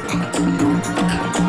Thank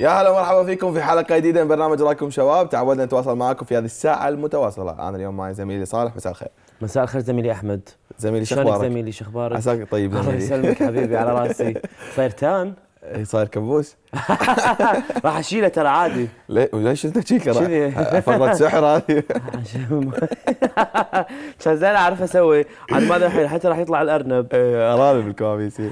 يا هلا ومرحبا فيكم في حلقه جديده من برنامج رايكم شباب تعودنا نتواصل معاكم في هذه الساعه المتواصله انا اليوم معي زميلي صالح مساء الخير مساء الخير زميلي احمد زميلي شخبارك زميلي شخبارك عساك طيب الله يسلمك حبيبي على راسي صاير تان اي صاير كبوس راح اشيله ترى عادي ليش انت شيك فقره سحر هذه عشان زين اعرف اسوي عاد ماذا الحين حتى راح يطلع الارنب ايه ارانب الكوابيس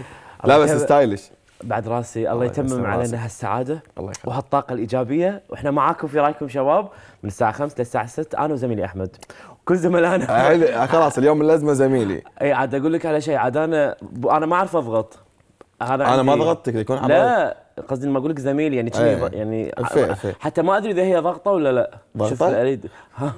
لا بس ستايلش بعد راسي الله يتمم علينا هالسعاده الله وهالطاقه الايجابيه واحنا معاكم في رايكم شباب من الساعه 5 للساعه 6 انا وزميلي احمد كل زملائنا خلاص اليوم اللازمه زميلي اي عاد اقول لك على شيء عاد انا انا ما اعرف اضغط هذا انا ما ضغطتك يكون لا قصدي لما اقول لك زميلي يعني ايه. يعني أفيه أفيه. حتى ما ادري اذا هي ضغطه ولا لا ضغطة؟ شوف اريد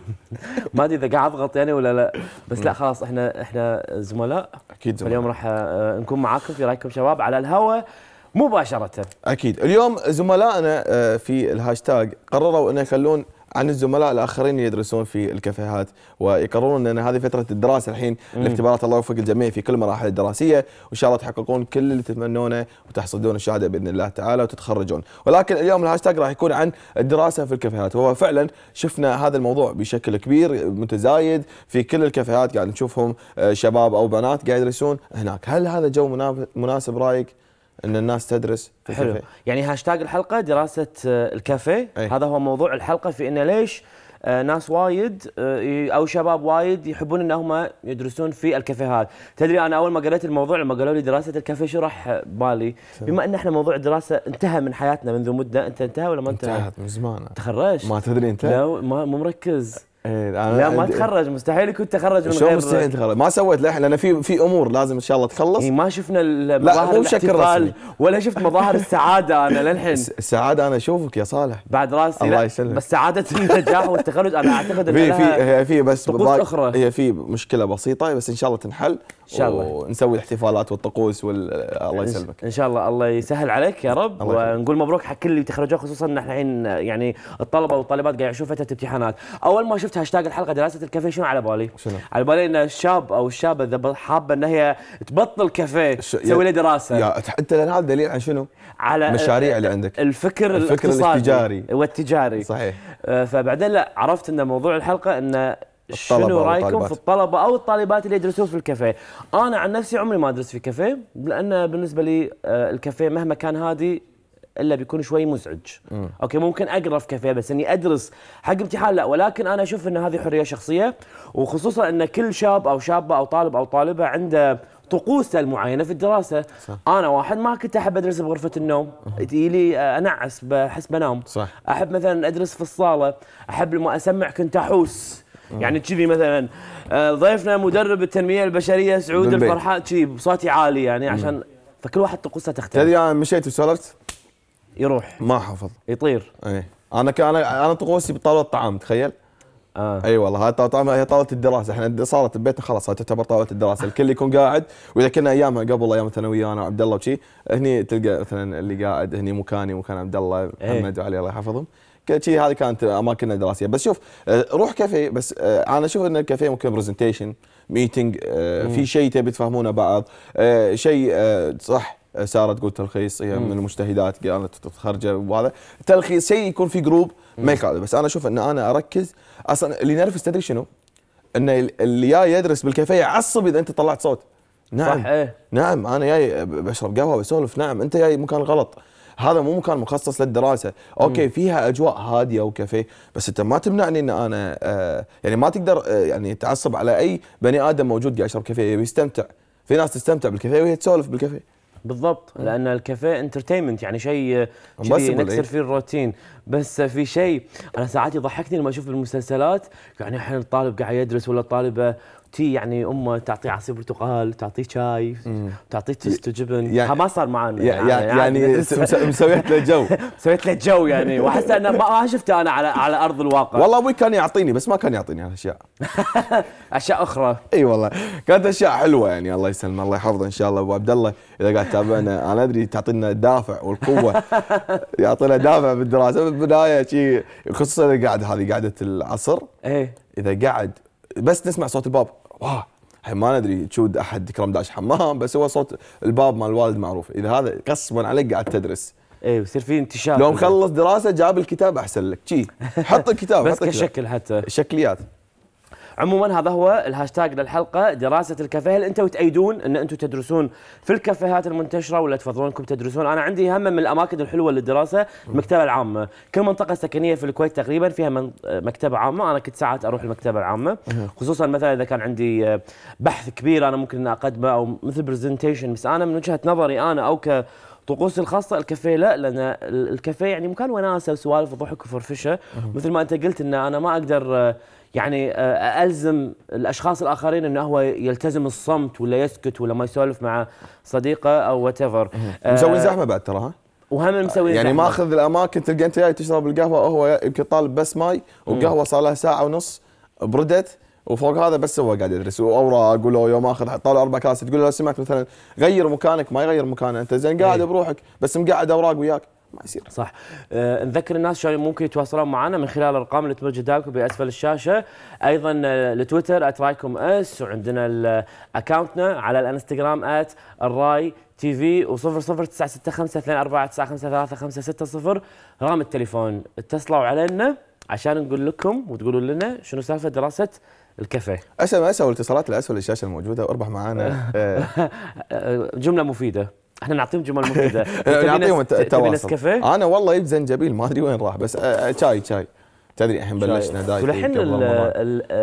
ما ادري اذا قاعد اضغط يعني ولا لا بس لا خلاص احنا احنا زملاء اكيد زملاء اليوم راح آه، نكون معاكم في رايكم شباب على الهواء مباشره اكيد اليوم زملائنا آه، في الهاشتاج قرروا أن يخلون عن الزملاء الاخرين اللي يدرسون في الكافيهات ويقررون ان هذه فتره الدراسه الحين مم. الاختبارات الله يوفق الجميع في كل المراحل الدراسيه وان شاء الله تحققون كل اللي تتمنونه وتحصدون الشهاده باذن الله تعالى وتتخرجون ولكن اليوم الهاشتاج راح يكون عن الدراسه في الكافيهات وهو فعلا شفنا هذا الموضوع بشكل كبير متزايد في كل الكافيهات قاعد يعني نشوفهم آه، شباب او بنات قاعد يدرسون هناك هل هذا جو مناسب رايك ان الناس تدرس في حلو الكافيه. يعني هاشتاج الحلقه دراسه آه، الكافيه أي. هذا هو موضوع الحلقه في انه ليش آه، ناس وايد آه، او شباب وايد يحبون انهم يدرسون في الكافيهات، تدري انا اول ما قريت الموضوع لما قالوا لي دراسه الكافيه شو راح بالي؟ بما ان احنا موضوع الدراسه انتهى من حياتنا منذ مده، انت انتهى ولا ما انتهى؟ انتهت من زمان تخرجت؟ ما تدري انت؟ لا ما مو مركز إيه، أنا لا ما تخرج مستحيل كنت تخرج من غير مستحيل تخرج ما سويت لحن لان في في امور لازم ان شاء الله تخلص ما شفنا مظاهر الاحتفال ولا شفت مظاهر السعاده انا للحين السعاده انا اشوفك يا صالح بعد راسي الله يسلمك بس سعاده النجاح والتخرج انا اعتقد انها في في في بس اخرى هي في مشكله بسيطه بس ان شاء الله تنحل ان شاء الله ونسوي الاحتفالات والطقوس وال الله يسلمك ان شاء الله الله يسهل عليك يا رب ونقول مبروك حق كل اللي تخرجوا خصوصا احنا الحين يعني الطلبه والطالبات قاعد يشوفوا فتره امتحانات اول ما شفت شفت هاشتاج الحلقه دراسه الكافيه شنو على بالي؟ شنو؟ على بالي ان الشاب او الشابه اذا حابه ان هي تبطل كافيه تسوي له دراسه يا انت هذا دليل عن شنو؟ على المشاريع اللي عندك الفكر الفكر التجاري والتجاري صحيح آه، فبعدين لا عرفت ان موضوع الحلقه ان شنو رايكم في الطلبه او الطالبات اللي يدرسون في الكافيه؟ انا عن نفسي عمري ما ادرس في كافيه لان بالنسبه لي آه، الكافيه مهما كان هادي الا بيكون شوي مزعج م. اوكي ممكن اقرا في كافيه بس اني ادرس حق امتحان لا ولكن انا اشوف ان هذه حريه شخصيه وخصوصا ان كل شاب او شابه او طالب او طالبه عنده طقوسه المعينه في الدراسه صح. انا واحد ما كنت احب ادرس بغرفه النوم لي آه، انعس بحس بنام صح. احب مثلا ادرس في الصاله احب لما اسمع كنت احوس يعني كذي مثلا آه، ضيفنا مدرب التنميه البشريه سعود الفرحان كذي بصوتي عالي يعني عشان فكل واحد طقوسه تختلف تدري انا مشيت وسولفت يروح ما حافظ يطير اي انا ك... انا انا طقوسي بطاوله الطعام تخيل آه. اي أيوة والله هاي طاوله هي طاوله الدراسه احنا صارت ببيتنا خلاص هاي تعتبر طاوله الدراسه الكل يكون قاعد واذا كنا ايامها قبل ايام الثانويه انا وعبد الله وشي هني تلقى مثلا اللي قاعد هني مكاني ومكان عبد الله إيه. محمد وعلي الله يحفظهم شيء هذه كانت اماكننا الدراسيه بس شوف آه، روح كافيه بس آه، انا اشوف ان الكافيه ممكن برزنتيشن ميتنج آه، في شيء تبي تفهمونه بعض شيء صح آه، ساره تقول تلخيص هي من المجتهدات قالت تتخرجه وهذا تلخيص شيء يكون في جروب ما يقعد بس انا اشوف ان انا اركز اصلا اللي نرفز تدري شنو؟ ان اللي جاي يدرس بالكافيه يعصب اذا انت طلعت صوت نعم صح ايه نعم انا جاي بشرب قهوه بسولف نعم انت جاي مكان غلط هذا مو مكان مخصص للدراسه اوكي مم. فيها اجواء هاديه وكافيه بس انت ما تمنعني ان انا آه يعني ما تقدر آه يعني تعصب على اي بني ادم موجود قاعد يشرب كافيه يبي يستمتع في ناس تستمتع بالكافيه وهي تسولف بالكافيه بالضبط م. لان الكافيه انترتينمنت يعني شيء شيء إيه؟ نكسر فيه الروتين بس في شيء انا ساعات يضحكني لما اشوف المسلسلات يعني الحين الطالب قاعد يدرس ولا الطالبه تي يعني امه تعطيه عصير برتقال تعطيه شاي تعطيه تست جبن يعني ما صار معنا يعني،, يعني, يعني, يعني, يعني مسويت له جو سويت له جو يعني واحس انا ما شفته انا على على ارض الواقع والله ابوي كان يعطيني بس ما كان يعطيني هالاشياء اشياء اخرى اي والله كانت اشياء حلوه يعني الله يسلمه الله يحفظه ان شاء الله ابو عبد الله اذا قاعد تتابعنا انا ادري تعطينا الدافع والقوه يعطينا دافع بالدراسه بالبدايه شيء خصوصا قاعد هذه قاعده العصر ايه اذا قاعد بس نسمع صوت الباب واه ما ندري تشود احد كرم داش حمام بس هو صوت الباب مال الوالد معروف اذا هذا قصبا عليك قاعد تدرس اي يصير في انتشار لو مخلص دراسه جاب الكتاب احسن لك شي حط الكتاب بس حط كشكل حتى شكليات عموما هذا هو الهاشتاج للحلقه دراسه الكافيه هل انتم تأيدون ان انتم تدرسون في الكافيهات المنتشره ولا تفضلونكم تدرسون انا عندي هم من الاماكن الحلوه للدراسه المكتبه العامه كل منطقه سكنيه في الكويت تقريبا فيها من مكتبه عامه انا كنت ساعات اروح المكتبه العامه خصوصا مثلا اذا كان عندي آه، بحث كبير انا ممكن اقدمه او مثل برزنتيشن بس انا من وجهه نظري انا او ك طقوس الخاصه الكافيه لا لان الكافيه يعني مكان وناسه وسوالف وضحك وفرفشه مثل ما انت قلت ان انا ما اقدر يعني الزم الاشخاص الاخرين انه هو يلتزم الصمت ولا يسكت ولا ما يسولف مع صديقه او وات ايفر مسوين آه، زحمه بعد ترى ها وهم مسوي يعني ماخذ الاماكن تلقى انت جاي تشرب القهوه وهو يمكن طالب بس ماي والقهوه صار لها ساعه ونص بردت وفوق هذا بس هو قاعد يدرس واوراق ولو يوم اخذ طالع اربع كاسات تقول له لو سمعت مثلا غير مكانك ما يغير مكانه انت زين قاعد إيه. بروحك بس مقعد اوراق وياك ما يصير صح أه نذكر الناس شلون ممكن يتواصلون معنا من خلال الارقام اللي تمر قدامكم باسفل الشاشه ايضا آه، لتويتر @رايكم اس وعندنا اكونتنا آه، على الانستغرام @الراي تي في و0096524953556 رقم التليفون اتصلوا علينا عشان نقول لكم وتقولوا لنا شنو سالفه دراسه الكافيه اسال اسال الاتصالات الاسفل الشاشه الموجوده واربح معانا آه، جمله مفيده احنا نعطيهم جمل مفيده نعطيهم التواصل انا والله جبت زنجبيل ما ادري وين راح بس آه، آه، شاي شاي تدري الحين بلشنا دايت والحين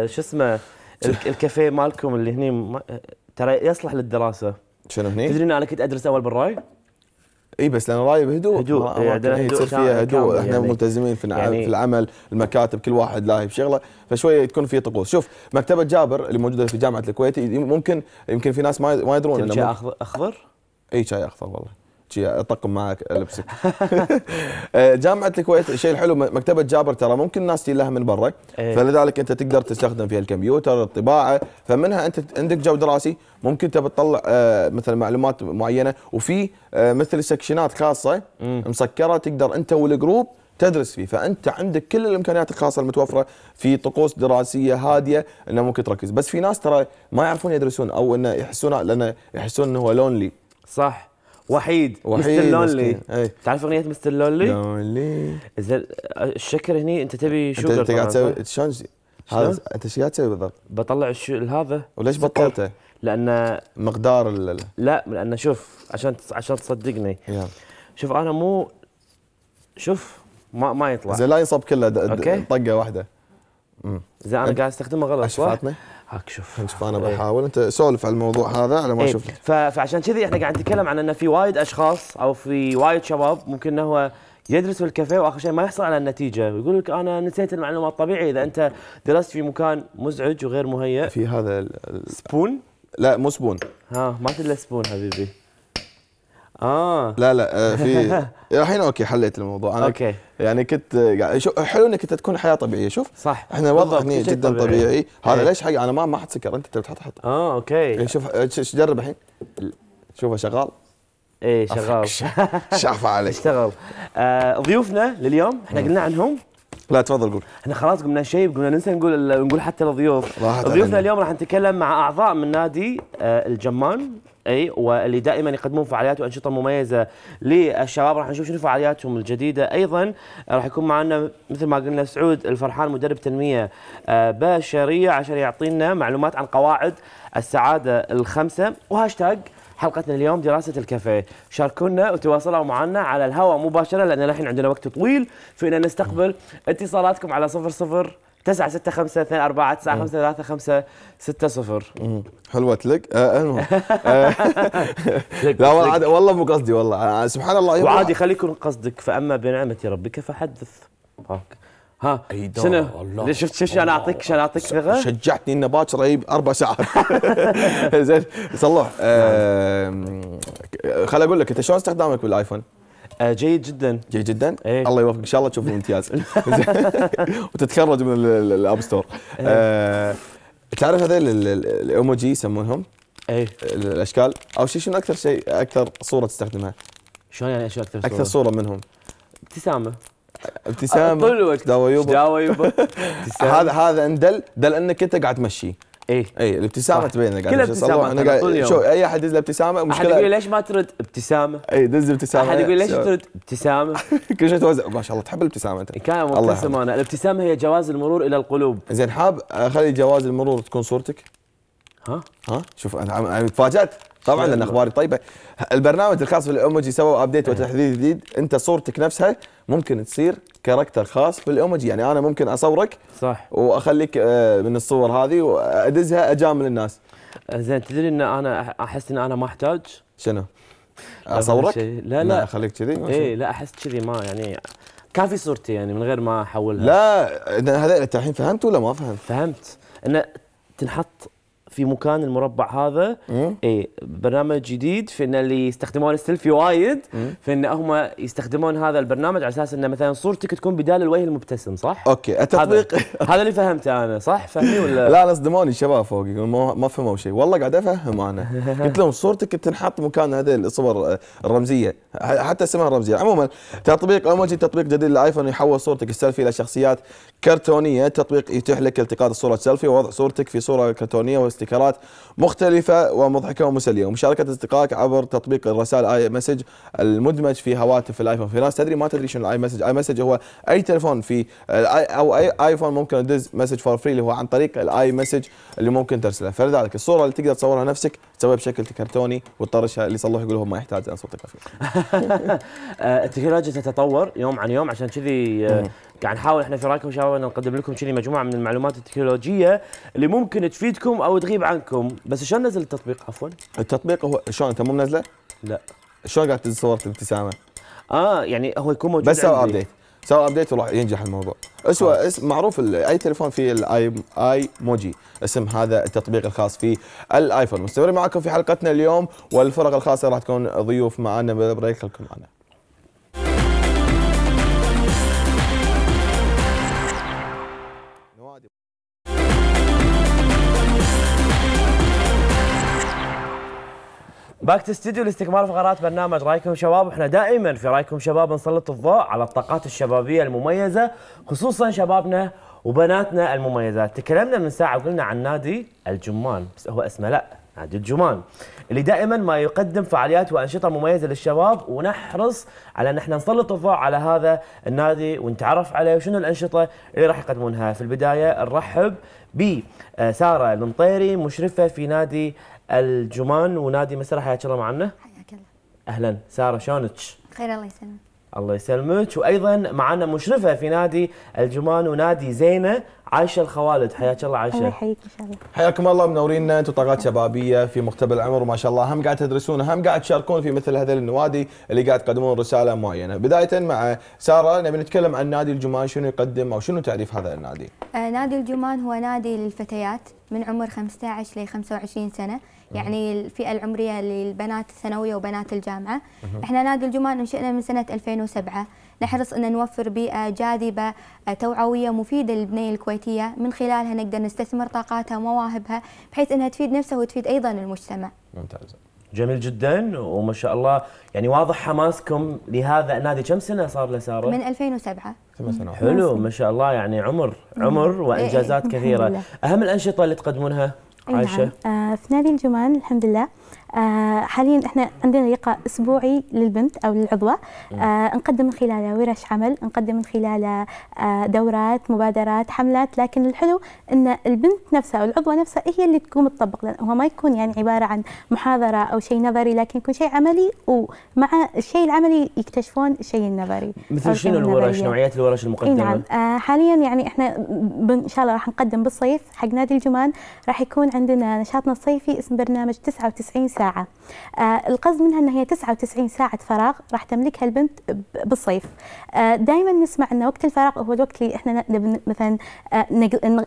شو اسمه الكافيه مالكم اللي هني ترى يصلح للدراسه شنو هني؟ تدري انا كنت ادرس اول بالراي اي بس لان رايه بهدوء هدوء تصير فيها هدوء احنا يعني ملتزمين في يعني في العمل المكاتب كل واحد لاهي بشغله فشويه تكون في طقوس شوف مكتبه جابر اللي موجوده في جامعه الكويت ممكن يمكن في ناس ما يدرون انه شاي اخضر اي شاي اخضر والله اطقم معك لبسك آه، جامعه الكويت الشيء الحلو مكتبه جابر ترى ممكن الناس تجي لها من برا إيه. فلذلك انت تقدر تستخدم فيها الكمبيوتر الطباعه فمنها انت عندك جو دراسي ممكن تبي تطلع آه، مثلا معلومات معينه وفي آه، مثل سكشنات خاصه مسكره تقدر انت والجروب تدرس فيه فانت عندك كل الامكانيات الخاصه المتوفره في طقوس دراسيه هاديه انه ممكن تركز بس في ناس ترى ما يعرفون يدرسون او انه يحسون لانه يحسون انه هو لونلي صح وحيد وحيد مستر لونلي تعرف اغنيه مستر لونلي؟ لونلي اذا الشكر هني انت تبي شو انت قاعد تسوي شلون هذا انت ايش قاعد تسوي بالضبط؟ بطلع هذا وليش بطلته؟ لان مقدار ال... لا لان شوف عشان عشان تصدقني شوف انا مو شوف ما ما يطلع زين لا يصب كله اوكي طقه واحده زين انا قاعد استخدمه غلط صح؟ هاك شوف فانا إيه. بحاول انت سولف على الموضوع هذا على ما ايه. شفت فعشان كذي احنا قاعد نتكلم عن انه في وايد اشخاص او في وايد شباب ممكن انه هو يدرس في الكافيه واخر شيء ما يحصل على النتيجه ويقول لك انا نسيت المعلومات الطبيعي اذا انت درست في مكان مزعج وغير مهيئ في هذا سبون لا مو سبون ها ما في الا سبون حبيبي اه لا لا آه، في إيه، الحين اوكي حليت الموضوع انا اوكي يعني كنت يعني حلو انك انت تكون حياه طبيعيه شوف صح احنا وضعنا جدا طبيعي, طبيعي. هذا إيه. ليش حق انا ما ما حط سكر انت بتحط حط اه اوكي إيه، شوف آه، جرب الحين شوفه شغال ايه شغال شاف عليك اشتغل آه ضيوفنا لليوم احنا قلنا عنهم لا تفضل قول احنا خلاص قمنا شيء قمنا ننسى نقول نقول حتى للضيوف ضيوفنا اليوم راح نتكلم مع اعضاء من نادي آه الجمان اي واللي دائما يقدمون فعاليات وانشطه مميزه للشباب راح نشوف شنو فعالياتهم الجديده ايضا راح يكون معنا مثل ما قلنا سعود الفرحان مدرب تنميه آه، بشريه عشان يعطينا معلومات عن قواعد السعاده الخمسه وهاشتاج حلقتنا اليوم دراسة الكافيه شاركونا وتواصلوا معنا على الهواء مباشرة لأن الحين عندنا وقت طويل في أن نستقبل اتصالاتكم على صفر صفر 9 6 5 2 4 9 5 3 5 6 0 حلوة لك المهم آه، آه. لا والله والله مو قصدي والله آه، سبحان الله وعادي خلي يكون قصدك فاما بنعمه ربك فحدث ها شنو شفت شفت انا اعطيك شنو اعطيك ثقه شجعتني انه باكر اجيب اربع ساعات زين صلوح خليني اقول لك انت شلون استخدامك بالايفون؟ آه، جيد جدا جيد جدا ايه؟ الله يوفقك ان شاء الله تشوفه ممتاز وتتخرج من الاب ستور ايه؟ آه تعرف هذول الايموجي يسمونهم اي الاشكال او شيء شنو اكثر شيء اكثر صوره تستخدمها شلون يعني شو اكثر صوره اكثر صوره منهم ابتسامه ابتسامه طول الوقت داويوبا داويوبا هذا هذا ان دل دل انك انت قاعد تمشي ايه اي الابتسامه تبين لك كل ابتسامه شو اي احد يدز ابتسامه مشكله احد يقول ليش ما ترد ابتسامه اي دز ابتسامه احد يقول ليش ترد ابتسامه كل شيء توزع ما شاء الله تحب الابتسامه انت كان مبتسم انا الابتسامه هي جواز المرور الى القلوب زين حاب اخلي جواز المرور تكون صورتك ها ها شوف انا تفاجات طبعا لان اخباري طيبه البرنامج الخاص بالاموجي سووا ابديت وتحديث جديد انت صورتك نفسها ممكن تصير كاركتر خاص بالاموجي يعني انا ممكن اصورك صح واخليك آه، من الصور هذه وادزها اجامل الناس آه، زين تدري ان انا احس ان انا ما احتاج شنو؟ اصورك؟ لا لا اخليك كذي؟ اي لا احس كذي ما يعني كان في صورتي يعني من غير ما احولها لا هذا انت الحين فهمت ولا ما فهمت؟ فهمت انه تنحط في مكان المربع هذا اي برنامج جديد في ان اللي يستخدمون السيلفي وايد فان هم يستخدمون هذا البرنامج على اساس انه مثلا صورتك تكون بدال الوجه المبتسم صح؟ اوكي التطبيق هذا, هذا اللي فهمته انا صح؟ فهمي ولا لا لا صدموني الشباب فوقي ما فهموا شيء والله قاعد افهم انا قلت لهم صورتك تنحط مكان هذه الصور آه، الرمزيه حتى اسمها رمزيه عموما تطبيق اوموجي تطبيق جديد للايفون يحول صورتك السيلفي الى شخصيات كرتونيه التطبيق يتيح لك التقاط الصوره السيلفي ووضع صورتك في صوره كرتونيه وابتكارات مختلفة ومضحكة ومسلية ومشاركة أصدقائك عبر تطبيق الرسائل آي مسج المدمج في هواتف الايفون في ناس تدري ما تدري شنو الاي مسج اي مسج هو أي تليفون في أو أي آيفون ممكن تدز مسج فور فري اللي هو عن طريق الاي مسج اللي ممكن ترسله فلذلك الصورة اللي تقدر تصورها نفسك تسويها بشكل كرتوني وتطرشها اللي صلح يقول لهم ما يحتاج صوتك فيه آه، التكنولوجيا تتطور يوم عن يوم عشان كذي آه، قاعد نحاول احنا في رايكم شباب نقدم لكم شنو مجموعه من المعلومات التكنولوجيه اللي ممكن تفيدكم او تغيب عنكم بس شلون نزل التطبيق عفوا التطبيق هو شلون انت مو منزله لا شلون قاعد تنزل صوره الابتسامه اه يعني هو يكون موجود بس سوى ابديت سوى ابديت وراح ينجح الموضوع اسوا اسم معروف اي تليفون فيه الاي اي موجي اسم هذا التطبيق الخاص في الايفون مستمرين معكم في حلقتنا اليوم والفرق الخاصه راح تكون ضيوف معنا بريك خلكم معنا باك تستديو لاستكمال فقرات برنامج رايكم شباب واحنا دائما في رايكم شباب نسلط الضوء على الطاقات الشبابيه المميزه خصوصا شبابنا وبناتنا المميزات تكلمنا من ساعه وقلنا عن نادي الجمان بس هو اسمه لا نادي الجمان اللي دائما ما يقدم فعاليات وانشطه مميزه للشباب ونحرص على ان احنا نسلط الضوء على هذا النادي ونتعرف عليه وشنو الانشطه اللي راح يقدمونها في البدايه نرحب بساره المطيري مشرفه في نادي الجمان ونادي مسرح حياك الله معنا حياك الله اهلا ساره شلونك بخير الله يسلمك الله يسلمك وايضا معنا مشرفه في نادي الجمان ونادي زينه عايشه الخوالد حياك الله عايشه الله يحييك ان شاء الله حياكم الله منورينا انتم طاقات شبابيه في مقتبل العمر وما شاء الله هم قاعد تدرسون هم قاعد تشاركون في مثل هذه النوادي اللي قاعد تقدمون رساله معينه بدايه مع ساره نبي نتكلم عن نادي الجمان شنو يقدم او شنو تعريف هذا النادي آه نادي الجمان هو نادي للفتيات من عمر 15 ل 25 سنه يعني الفئه العمريه للبنات الثانويه وبنات الجامعه احنا نادي الجمان انشئنا من سنه 2007 نحرص ان نوفر بيئه جاذبه آه، توعويه مفيده للبنيه الكويتيه من خلالها نقدر نستثمر طاقاتها ومواهبها بحيث انها تفيد نفسها وتفيد ايضا المجتمع ممتاز جميل جدا وما شاء الله يعني واضح حماسكم لهذا النادي كم سنه صار له ساره؟ من 2007 سنة حلو ما شاء الله يعني عمر عمر وانجازات إيه، إيه، كثيره اهم الانشطه اللي تقدمونها إيه، نعم. عايشه؟ نعم. آه في نادي الجمان الحمد لله آه، حاليا احنا عندنا لقاء اسبوعي للبنت او للعضوه آه، نقدم من خلاله ورش عمل نقدم من خلاله آه، دورات مبادرات حملات لكن الحلو ان البنت نفسها او العضوه نفسها هي اللي تقوم تطبق لان هو ما يكون يعني عباره عن محاضره او شيء نظري لكن يكون شيء عملي ومع الشيء العملي يكتشفون الشيء النظري مثل شنو الورش نوعيات الورش المقدمه نعم حاليا يعني احنا ان شاء الله راح نقدم بالصيف حق نادي الجمان راح يكون عندنا نشاطنا الصيفي اسم برنامج 99 ساعة آه، القصد منها أن هي 99 ساعة فراغ راح تملكها البنت بالصيف آه، دائما نسمع أن وقت الفراغ هو الوقت اللي إحنا مثلا آه،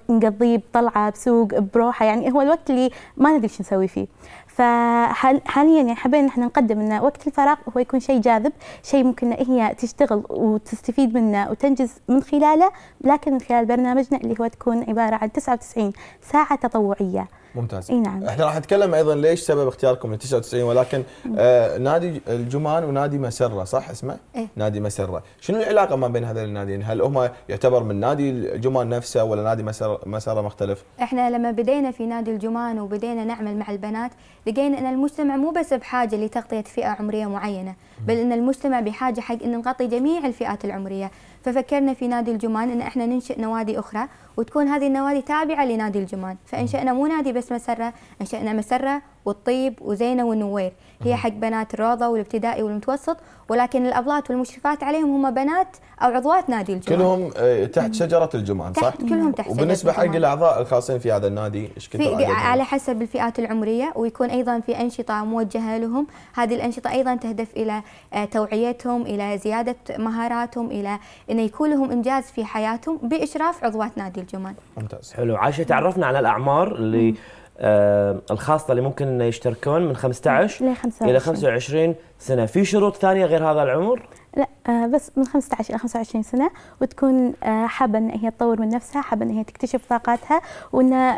نقضيه بطلعة بسوق بروحة يعني هو الوقت اللي ما ندري شو نسوي فيه فحاليا يعني حابين احنا نقدم ان وقت الفراغ هو يكون شيء جاذب، شيء ممكن هي تشتغل وتستفيد منه وتنجز من خلاله، لكن من خلال برنامجنا اللي هو تكون عباره عن 99 ساعه تطوعيه. ممتاز اي نعم احنا راح نتكلم ايضا ليش سبب اختياركم ل 99 ولكن آه نادي الجمان ونادي مسره صح اسمه؟ إيه؟ نادي مسره، شنو العلاقه ما بين هذين الناديين؟ هل هم يعتبر من نادي الجمان نفسه ولا نادي مسره مسره مختلف؟ احنا لما بدينا في نادي الجمان وبدينا نعمل مع البنات لقينا ان المجتمع مو بس بحاجه لتغطيه فئه عمريه معينه بل ان المجتمع بحاجه حق ان نغطي جميع الفئات العمريه ففكرنا في نادي الجمان ان احنا ننشئ نوادي اخرى وتكون هذه النوادي تابعه لنادي الجمان فانشانا مو نادي بس مسره انشانا مسره والطيب وزينه والنوير هي حق بنات الروضه والابتدائي والمتوسط ولكن الابلات والمشرفات عليهم هم بنات او عضوات نادي الجمعه كلهم آه، تحت شجره الجمعه صح؟ تحت كلهم تحت وبالنسبه حق الاعضاء الخاصين في هذا النادي ايش كثر على حسب الفئات العمريه ويكون ايضا في انشطه موجهه لهم هذه الانشطه ايضا تهدف الى آه، توعيتهم الى زياده مهاراتهم الى انه يكون لهم انجاز في حياتهم باشراف عضوات نادي الجمعه ممتاز حلو عايشه تعرفنا على الاعمار اللي مم. آه، الخاصه اللي ممكن انه يشتركون من 15 25 الى 25 سنه في شروط ثانيه غير هذا العمر لا آه، بس من 15 الى 25 سنه وتكون آه، حابه ان هي تطور من نفسها حابه ان هي تكتشف طاقاتها وان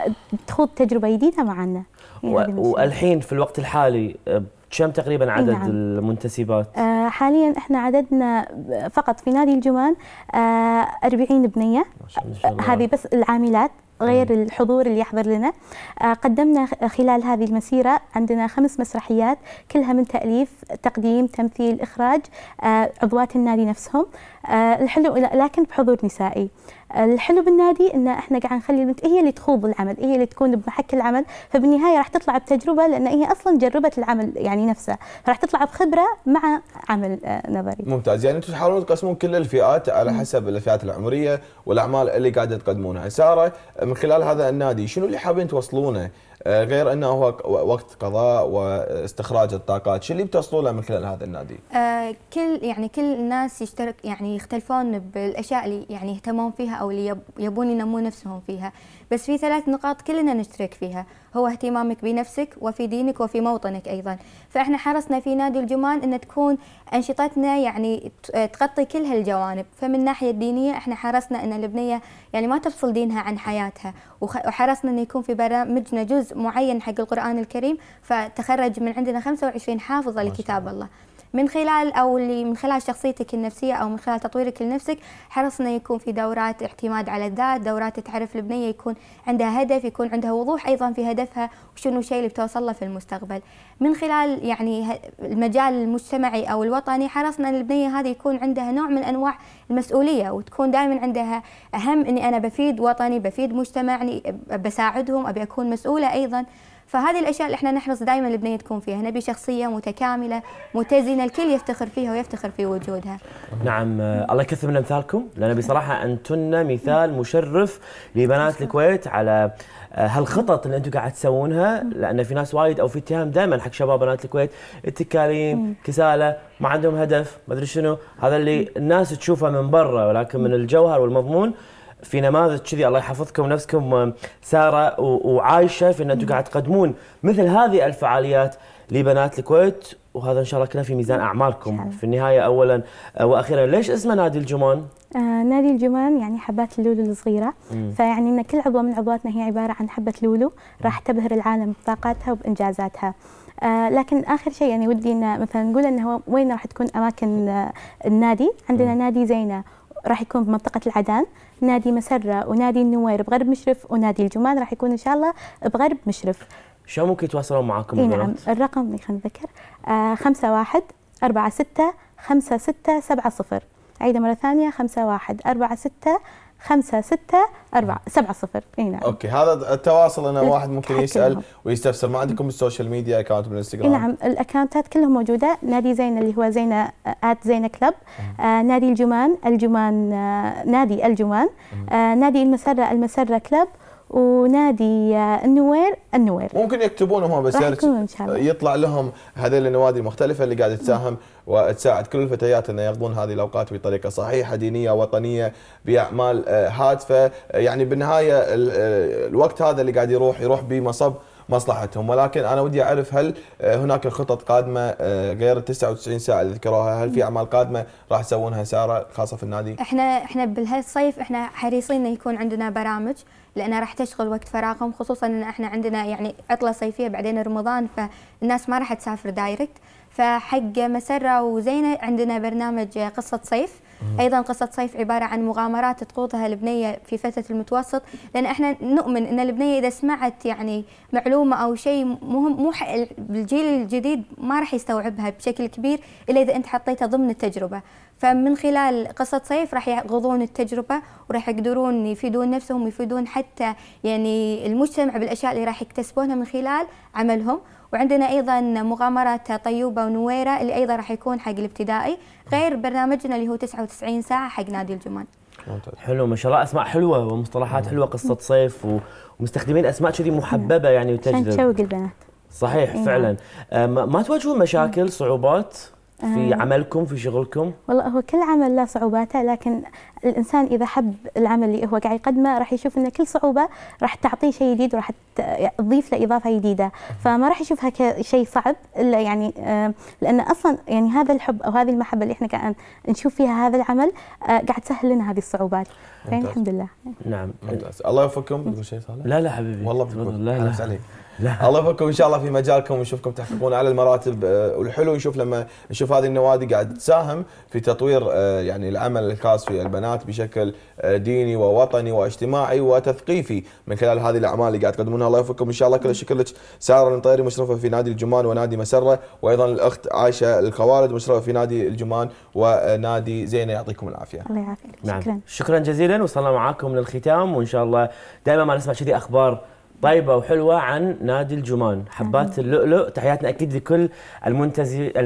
تخوض تجربه جديده معنا والحين في الوقت الحالي كم تقريبا عدد نعم. المنتسبات؟ آه حاليا احنا عددنا فقط في نادي الجمان آه 40 بنيه ما شاء الله. هذه بس العاملات غير الحضور اللي يحضر لنا آه، قدمنا خلال هذه المسيرة عندنا خمس مسرحيات كلها من تأليف تقديم تمثيل إخراج آه، عضوات النادي نفسهم آه، الحلو لكن بحضور نسائي الحلو بالنادي ان احنا قاعد نخلي البنت هي اللي تخوض العمل هي اللي تكون بمحك العمل فبالنهايه راح تطلع بتجربه لان هي اصلا جربت العمل يعني نفسه راح تطلع بخبره مع عمل آه، نظري ممتاز يعني انتم تحاولون تقسمون كل الفئات على حسب الفئات العمريه والاعمال اللي قاعده تقدمونها ساره من خلال هذا النادي شنو اللي حابين توصلونه آه، غير انه هو وقت قضاء واستخراج الطاقات شو اللي بتوصلوا له من خلال هذا النادي آه كل يعني كل الناس يشترك يعني يختلفون بالاشياء اللي يعني يهتمون فيها او اللي يبون ينمون نفسهم فيها بس في ثلاث نقاط كلنا نشترك فيها هو اهتمامك بنفسك وفي دينك وفي موطنك أيضا فإحنا حرصنا في نادي الجمان أن تكون أنشطتنا يعني تغطي كل هالجوانب فمن الناحية الدينية إحنا حرصنا أن البنية يعني ما تفصل دينها عن حياتها وحرصنا أن يكون في برامجنا جزء معين حق القرآن الكريم فتخرج من عندنا 25 حافظة لكتاب الله من خلال او اللي من خلال شخصيتك النفسيه او من خلال تطويرك لنفسك حرصنا يكون في دورات اعتماد على الذات دورات تعرف البنيه يكون عندها هدف يكون عندها وضوح ايضا في هدفها وشنو الشيء اللي بتوصل له في المستقبل من خلال يعني المجال المجتمعي او الوطني حرصنا ان البنيه هذه يكون عندها نوع من انواع المسؤوليه وتكون دائما عندها اهم اني انا بفيد وطني بفيد مجتمعني بساعدهم ابي اكون مسؤوله ايضا فهذه الاشياء اللي احنا نحرص دائما البنيه تكون فيها، نبي شخصيه متكامله متزنه الكل يفتخر فيها ويفتخر في وجودها. نعم الله يكثر من امثالكم لان بصراحه انتن مثال مشرف لبنات الكويت على آه، هالخطط اللي انتم قاعد تسوونها لان في ناس وايد او في اتهام دائما حق شباب بنات الكويت اتكاليين كساله ما عندهم هدف ما ادري شنو هذا اللي الناس تشوفه من برا ولكن من الجوهر والمضمون في نماذج كذي الله يحفظكم نفسكم آه، ساره وعايشه في ان انتم قاعد تقدمون مثل هذه الفعاليات لبنات الكويت وهذا شاركنا في ميزان اعمالكم في النهايه اولا آه، واخيرا ليش اسمه نادي الجمان؟ آه نادي الجمان يعني حبات اللولو الصغيره فيعني ان كل عضوه من عضواتنا هي عباره عن حبه لولو راح تبهر العالم بطاقاتها وبانجازاتها. آه لكن اخر شيء يعني ودي ان مثلا نقول انه وين راح تكون اماكن آه النادي؟ عندنا مم. نادي زينه راح يكون بمنطقة العدان نادي مسرة ونادي النوير بغرب مشرف ونادي الجمان راح يكون إن شاء الله بغرب مشرف شو ممكن يتواصلون معاكم إيه نعم الرقم خلينا نذكر آه 51 46 56 70 عيدة مرة ثانية 51 46 خمسة ستة أربعة سبعة صفر إيه نعم أوكي هذا التواصل أنا واحد ممكن يسأل ويستفسر ما عندكم السوشيال ميديا أكاونت بالإنستغرام إيه نعم الأكاونتات كلهم موجودة نادي زينة اللي هو زينة آت آه، زينة كلب آه نادي الجمان الجمان آه نادي الجمان آه نادي المسرة المسرة كلب ونادي آه، النوير النوير ممكن يكتبون هم بس يعني يطلع لهم هذول النوادي المختلفه اللي قاعده تساهم وتساعد كل الفتيات ان يقضون هذه الاوقات بطريقه صحيحه دينيه وطنيه باعمال آه، هادفه يعني بالنهايه آه، الوقت هذا اللي قاعد يروح يروح بمصب مصلحتهم ولكن انا ودي اعرف هل هناك خطط قادمه غير ال 99 ساعه اللي ذكروها هل في اعمال قادمه راح تسوونها ساره خاصه في النادي؟ احنا احنا بهالصيف احنا حريصين انه يكون عندنا برامج لانها راح تشغل وقت فراغهم خصوصا ان احنا عندنا يعني عطله صيفيه بعدين رمضان فالناس ما راح تسافر دايركت فحق مسره وزينه عندنا برنامج قصه صيف ايضا قصه صيف عباره عن مغامرات تقودها البنيه في فتره المتوسط لان احنا نؤمن ان البنيه اذا سمعت يعني معلومه او شيء مهم مو الجيل الجديد ما راح يستوعبها بشكل كبير الا اذا انت حطيته ضمن التجربه فمن خلال قصة صيف راح يغضون التجربة وراح يقدرون يفيدون نفسهم ويفيدون حتى يعني المجتمع بالأشياء اللي راح يكتسبونها من خلال عملهم وعندنا أيضا مغامرة طيوبة ونويرة اللي أيضا راح يكون حق الابتدائي غير برنامجنا اللي هو 99 ساعة حق نادي الجمان حلو ما شاء الله اسماء حلوه ومصطلحات حلوه قصه صيف ومستخدمين اسماء كذي محببه يعني وتجذب عشان تشوق البنات صحيح إيه. فعلا آه، ما تواجهون مشاكل صعوبات في آه. عملكم في شغلكم؟ والله هو كل عمل له صعوباته لكن الانسان اذا حب العمل اللي هو قاعد يقدمه راح يشوف ان كل صعوبه راح تعطيه شيء جديد وراح تضيف له اضافه جديده، فما راح يشوفها كشيء صعب الا يعني آه، لان اصلا يعني هذا الحب او هذه المحبه اللي احنا قاعد نشوف فيها هذا العمل آه، قاعد تسهل لنا هذه الصعوبات، فالحمد لله. نعم ممتاز، الله يوفقكم بتقول شيء صالح؟ لا لا حبيبي والله بتقول لا لا عليك. الله يوفقكم ان شاء الله في مجالكم ونشوفكم تحققون على المراتب آه، والحلو نشوف لما نشوف هذه النوادي قاعد تساهم في تطوير آه، يعني العمل الخاص في البنات بشكل آه، ديني ووطني واجتماعي وتثقيفي من خلال هذه الاعمال اللي قاعد تقدمونها الله يوفقكم ان شاء الله كل الشكر لك ساره المطيري مشرفه في نادي الجمان ونادي مسره وايضا الاخت عائشه الخوالد مشرفه في نادي الجمان ونادي زينه يعطيكم العافيه الله يعافيك شكرا نعم. شكرا جزيلا وصلنا معاكم للختام وان شاء الله دائما ما نسمع كذي اخبار طيبة وحلوة عن نادي الجمان حبات اللؤلؤ تحياتنا أكيد لكل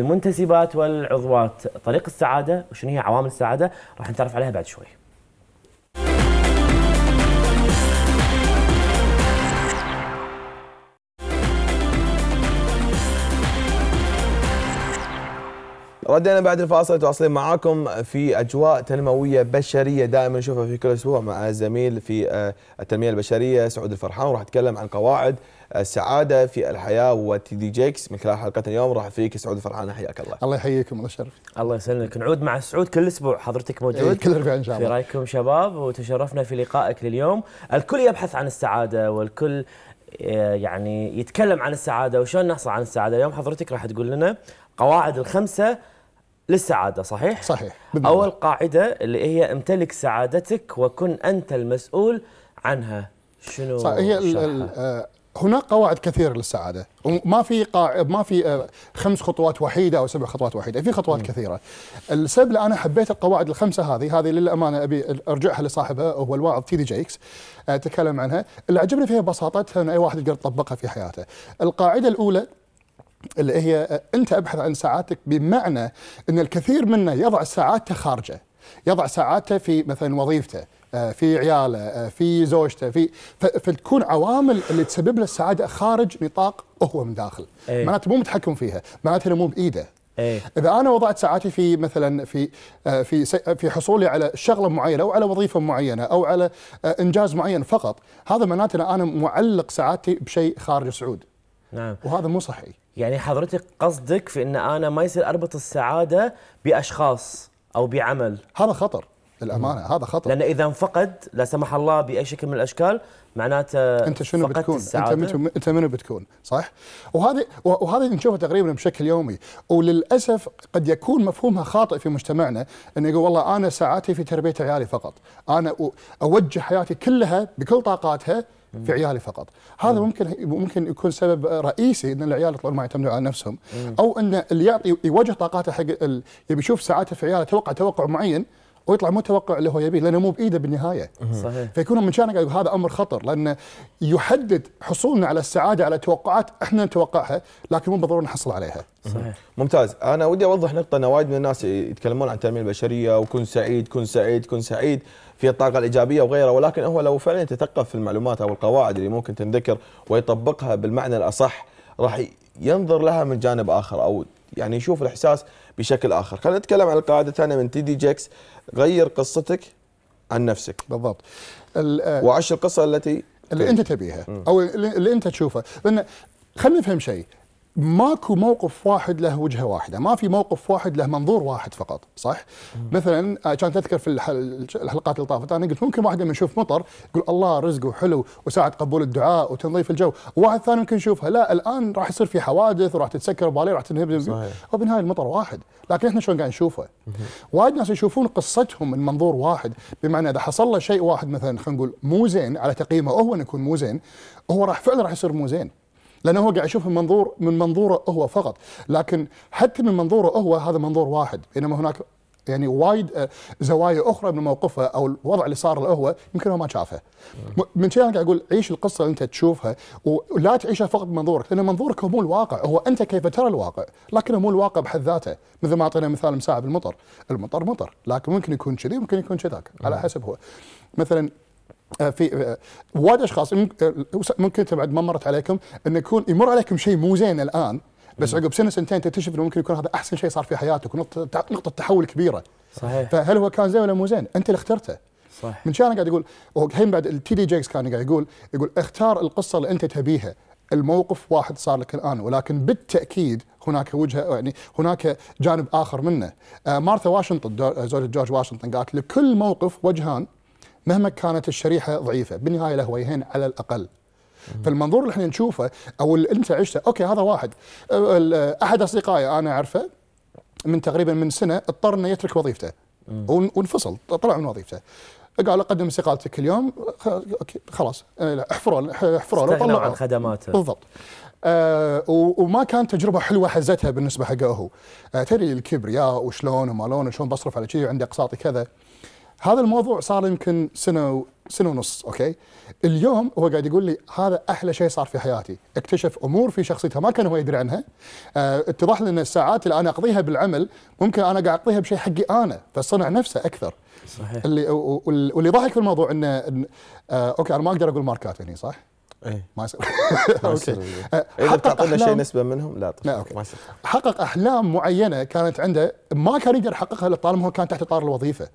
المنتسبات والعضوات طريق السعادة وشنو هي عوامل السعادة راح نتعرف عليها بعد شوي ردينا بعد الفاصل تواصلين معاكم في اجواء تنمويه بشريه دائما نشوفها في كل اسبوع مع زميل في آه، التنميه البشريه سعود الفرحان وراح نتكلم عن قواعد آه، السعاده في الحياه وتي دي جيكس من خلال حلقتنا اليوم راح فيك سعود الفرحان حياك الله الله يحييكم الله يشرفك الله يسلمك نعود مع سعود كل اسبوع حضرتك موجود إيه، كل اسبوع ان شاء الله في رايكم شباب وتشرفنا في لقائك لليوم الكل يبحث عن السعاده والكل آه، يعني يتكلم عن السعاده وشلون نحصل عن السعاده اليوم حضرتك راح تقول لنا قواعد الخمسه للسعادة صحيح؟ صحيح بالضبط. أول قاعدة اللي هي امتلك سعادتك وكن أنت المسؤول عنها شنو صح هي الـ الـ آه، هناك قواعد كثيرة للسعادة ما في قا... ما في آه، خمس خطوات وحيدة أو سبع خطوات وحيدة في خطوات م. كثيرة السبب اللي أنا حبيت القواعد الخمسة هذه هذه للأمانة أبي أرجعها لصاحبها هو الواعظ تيدي جيكس آه، تكلم عنها اللي عجبني فيها بساطتها أن أي واحد يقدر يطبقها في حياته القاعدة الأولى اللي هي آه، انت ابحث عن ساعاتك بمعنى ان الكثير منا يضع ساعاته خارجه يضع ساعاته في مثلا وظيفته آه، في عياله آه، في زوجته في فتكون عوامل اللي تسبب له السعاده خارج نطاق هو من داخل أيه. معناته مو متحكم فيها معناته مو بايده أيه. اذا انا وضعت ساعاتي في مثلا في في في حصولي على شغله معينه او على وظيفه معينه او على انجاز معين فقط هذا معناته انا معلق ساعاتي بشيء خارج سعود نعم وهذا مو صحي يعني حضرتك قصدك في ان انا ما يصير اربط السعاده باشخاص او بعمل هذا خطر للامانه هذا خطر لان اذا انفقد لا سمح الله باي شكل من الاشكال معناته انت شنو بتكون؟ السعادة. انت انت منو بتكون؟ صح؟ وهذه وهذه نشوفها تقريبا بشكل يومي وللاسف قد يكون مفهومها خاطئ في مجتمعنا انه يقول والله انا سعادتي في تربيه عيالي فقط، انا اوجه حياتي كلها بكل طاقاتها في عيالي فقط هذا ممكن ممكن يكون سبب رئيسي ان العيال يطلعون ما يعتمدون على نفسهم او ان اللي يعطي يوجه طاقاته حق يبي يشوف ساعاته في عياله توقع توقع معين ويطلع متوقع اللي هو يبيه لانه مو بايده بالنهايه صحيح فيكون من شانك هذا امر خطر لانه يحدد حصولنا على السعاده على توقعات احنا نتوقعها لكن مو بالضروره نحصل عليها صحيح ممتاز انا ودي اوضح نقطه ان وايد من الناس يتكلمون عن التنميه البشريه وكن سعيد كن سعيد كن سعيد في الطاقه الايجابيه وغيرها ولكن هو لو فعلا يتثقف في المعلومات او القواعد اللي ممكن تنذكر ويطبقها بالمعنى الاصح راح ينظر لها من جانب اخر او يعني يشوف الاحساس بشكل اخر خلينا نتكلم عن القاعده الثانيه من تي دي جيكس غير قصتك عن نفسك بالضبط آه، وعش القصه التي اللي انت تبيها او اللي انت تشوفها لان خلينا نفهم شيء ماكو موقف واحد له وجهه واحده، ما في موقف واحد له منظور واحد فقط، صح؟ مم. مثلا آه، كان تذكر في الحلقات اللي طافت انا قلت ممكن واحد لما يشوف مطر يقول الله رزقه حلو وساعد قبول الدعاء وتنظيف الجو، وواحد ثاني ممكن يشوفها لا الان راح يصير في حوادث وراح تتسكر بالي راح تنهب وبالنهايه المطر واحد، لكن احنا شلون قاعد نشوفه؟ وايد ناس يشوفون قصتهم من منظور واحد، بمعنى اذا حصل له شيء واحد مثلا خلينا نقول مو زين على تقييمه هو انه يكون مو زين، هو راح فعلا راح يصير مو زين. لانه هو قاعد يشوف من منظور من منظوره هو فقط لكن حتى من منظوره هو هذا منظور واحد بينما هناك يعني وايد آه، زوايا اخرى من موقفه او الوضع اللي صار له هو يمكن هو ما شافه. من شيء انا قاعد اقول عيش القصه اللي انت تشوفها ولا تعيشها فقط بمنظورك لان منظورك هو مو الواقع هو انت كيف ترى الواقع لكنه مو الواقع بحد ذاته مثل ما اعطينا مثال مساعد المطر المطر مطر لكن ممكن يكون كذي ممكن يكون كذاك على حسب هو مثلا آه، في آه، وايد اشخاص آه، ممكن انت بعد ما مرت عليكم ان يكون يمر عليكم شيء مو زين الان بس عقب سنه سنتين تكتشف انه ممكن يكون هذا احسن شيء صار في حياتك ونقطه نقطه تحول كبيره صحيح فهل هو كان زين ولا مو زين؟ انت اللي اخترته صح من شان قاعد يقول الحين بعد التي دي جيكس كان قاعد يقول يقول اختار القصه اللي انت تبيها الموقف واحد صار لك الان ولكن بالتاكيد هناك وجهه يعني هناك جانب اخر منه آه مارثا واشنطن زوجة جورج واشنطن قالت لكل موقف وجهان مهما كانت الشريحه ضعيفه بالنهايه لهويهين على الاقل فالمنظور اللي احنا نشوفه او اللي انت عشته اوكي هذا واحد احد اصدقائي انا اعرفه من تقريبا من سنه اضطر انه يترك وظيفته وانفصل طلع من وظيفته قال اقدم استقالتك اليوم اوكي خلاص إيه، احفروا احفروا له طلعوا عن خدماته بالضبط آه وما كانت تجربه حلوه حزتها بالنسبه حقه هو آه تدري الكبرياء وشلون وما لون وشلون بصرف على شيء وعندي اقساطي كذا هذا الموضوع صار يمكن سنه سنه ونص اوكي اليوم هو قاعد يقول لي هذا احلى شيء صار في حياتي اكتشف امور في شخصيته ما كان هو يدري عنها اه اتضح لي ان الساعات اللي انا اقضيها بالعمل ممكن انا قاعد اقضيها بشيء حقي انا فصنع نفسه اكثر صحيح اللي واللي ضحك في الموضوع انه ان اه اوكي انا ما اقدر اقول ماركات هنا يعني، صح ايه ما يصير اوكي أه، اذا بتعطينا شيء نسبه منهم لا طبعا. اوكي ما يصير حقق احلام معينه كانت عنده ما كان يقدر يحققها طالما هو كان تحت اطار الوظيفه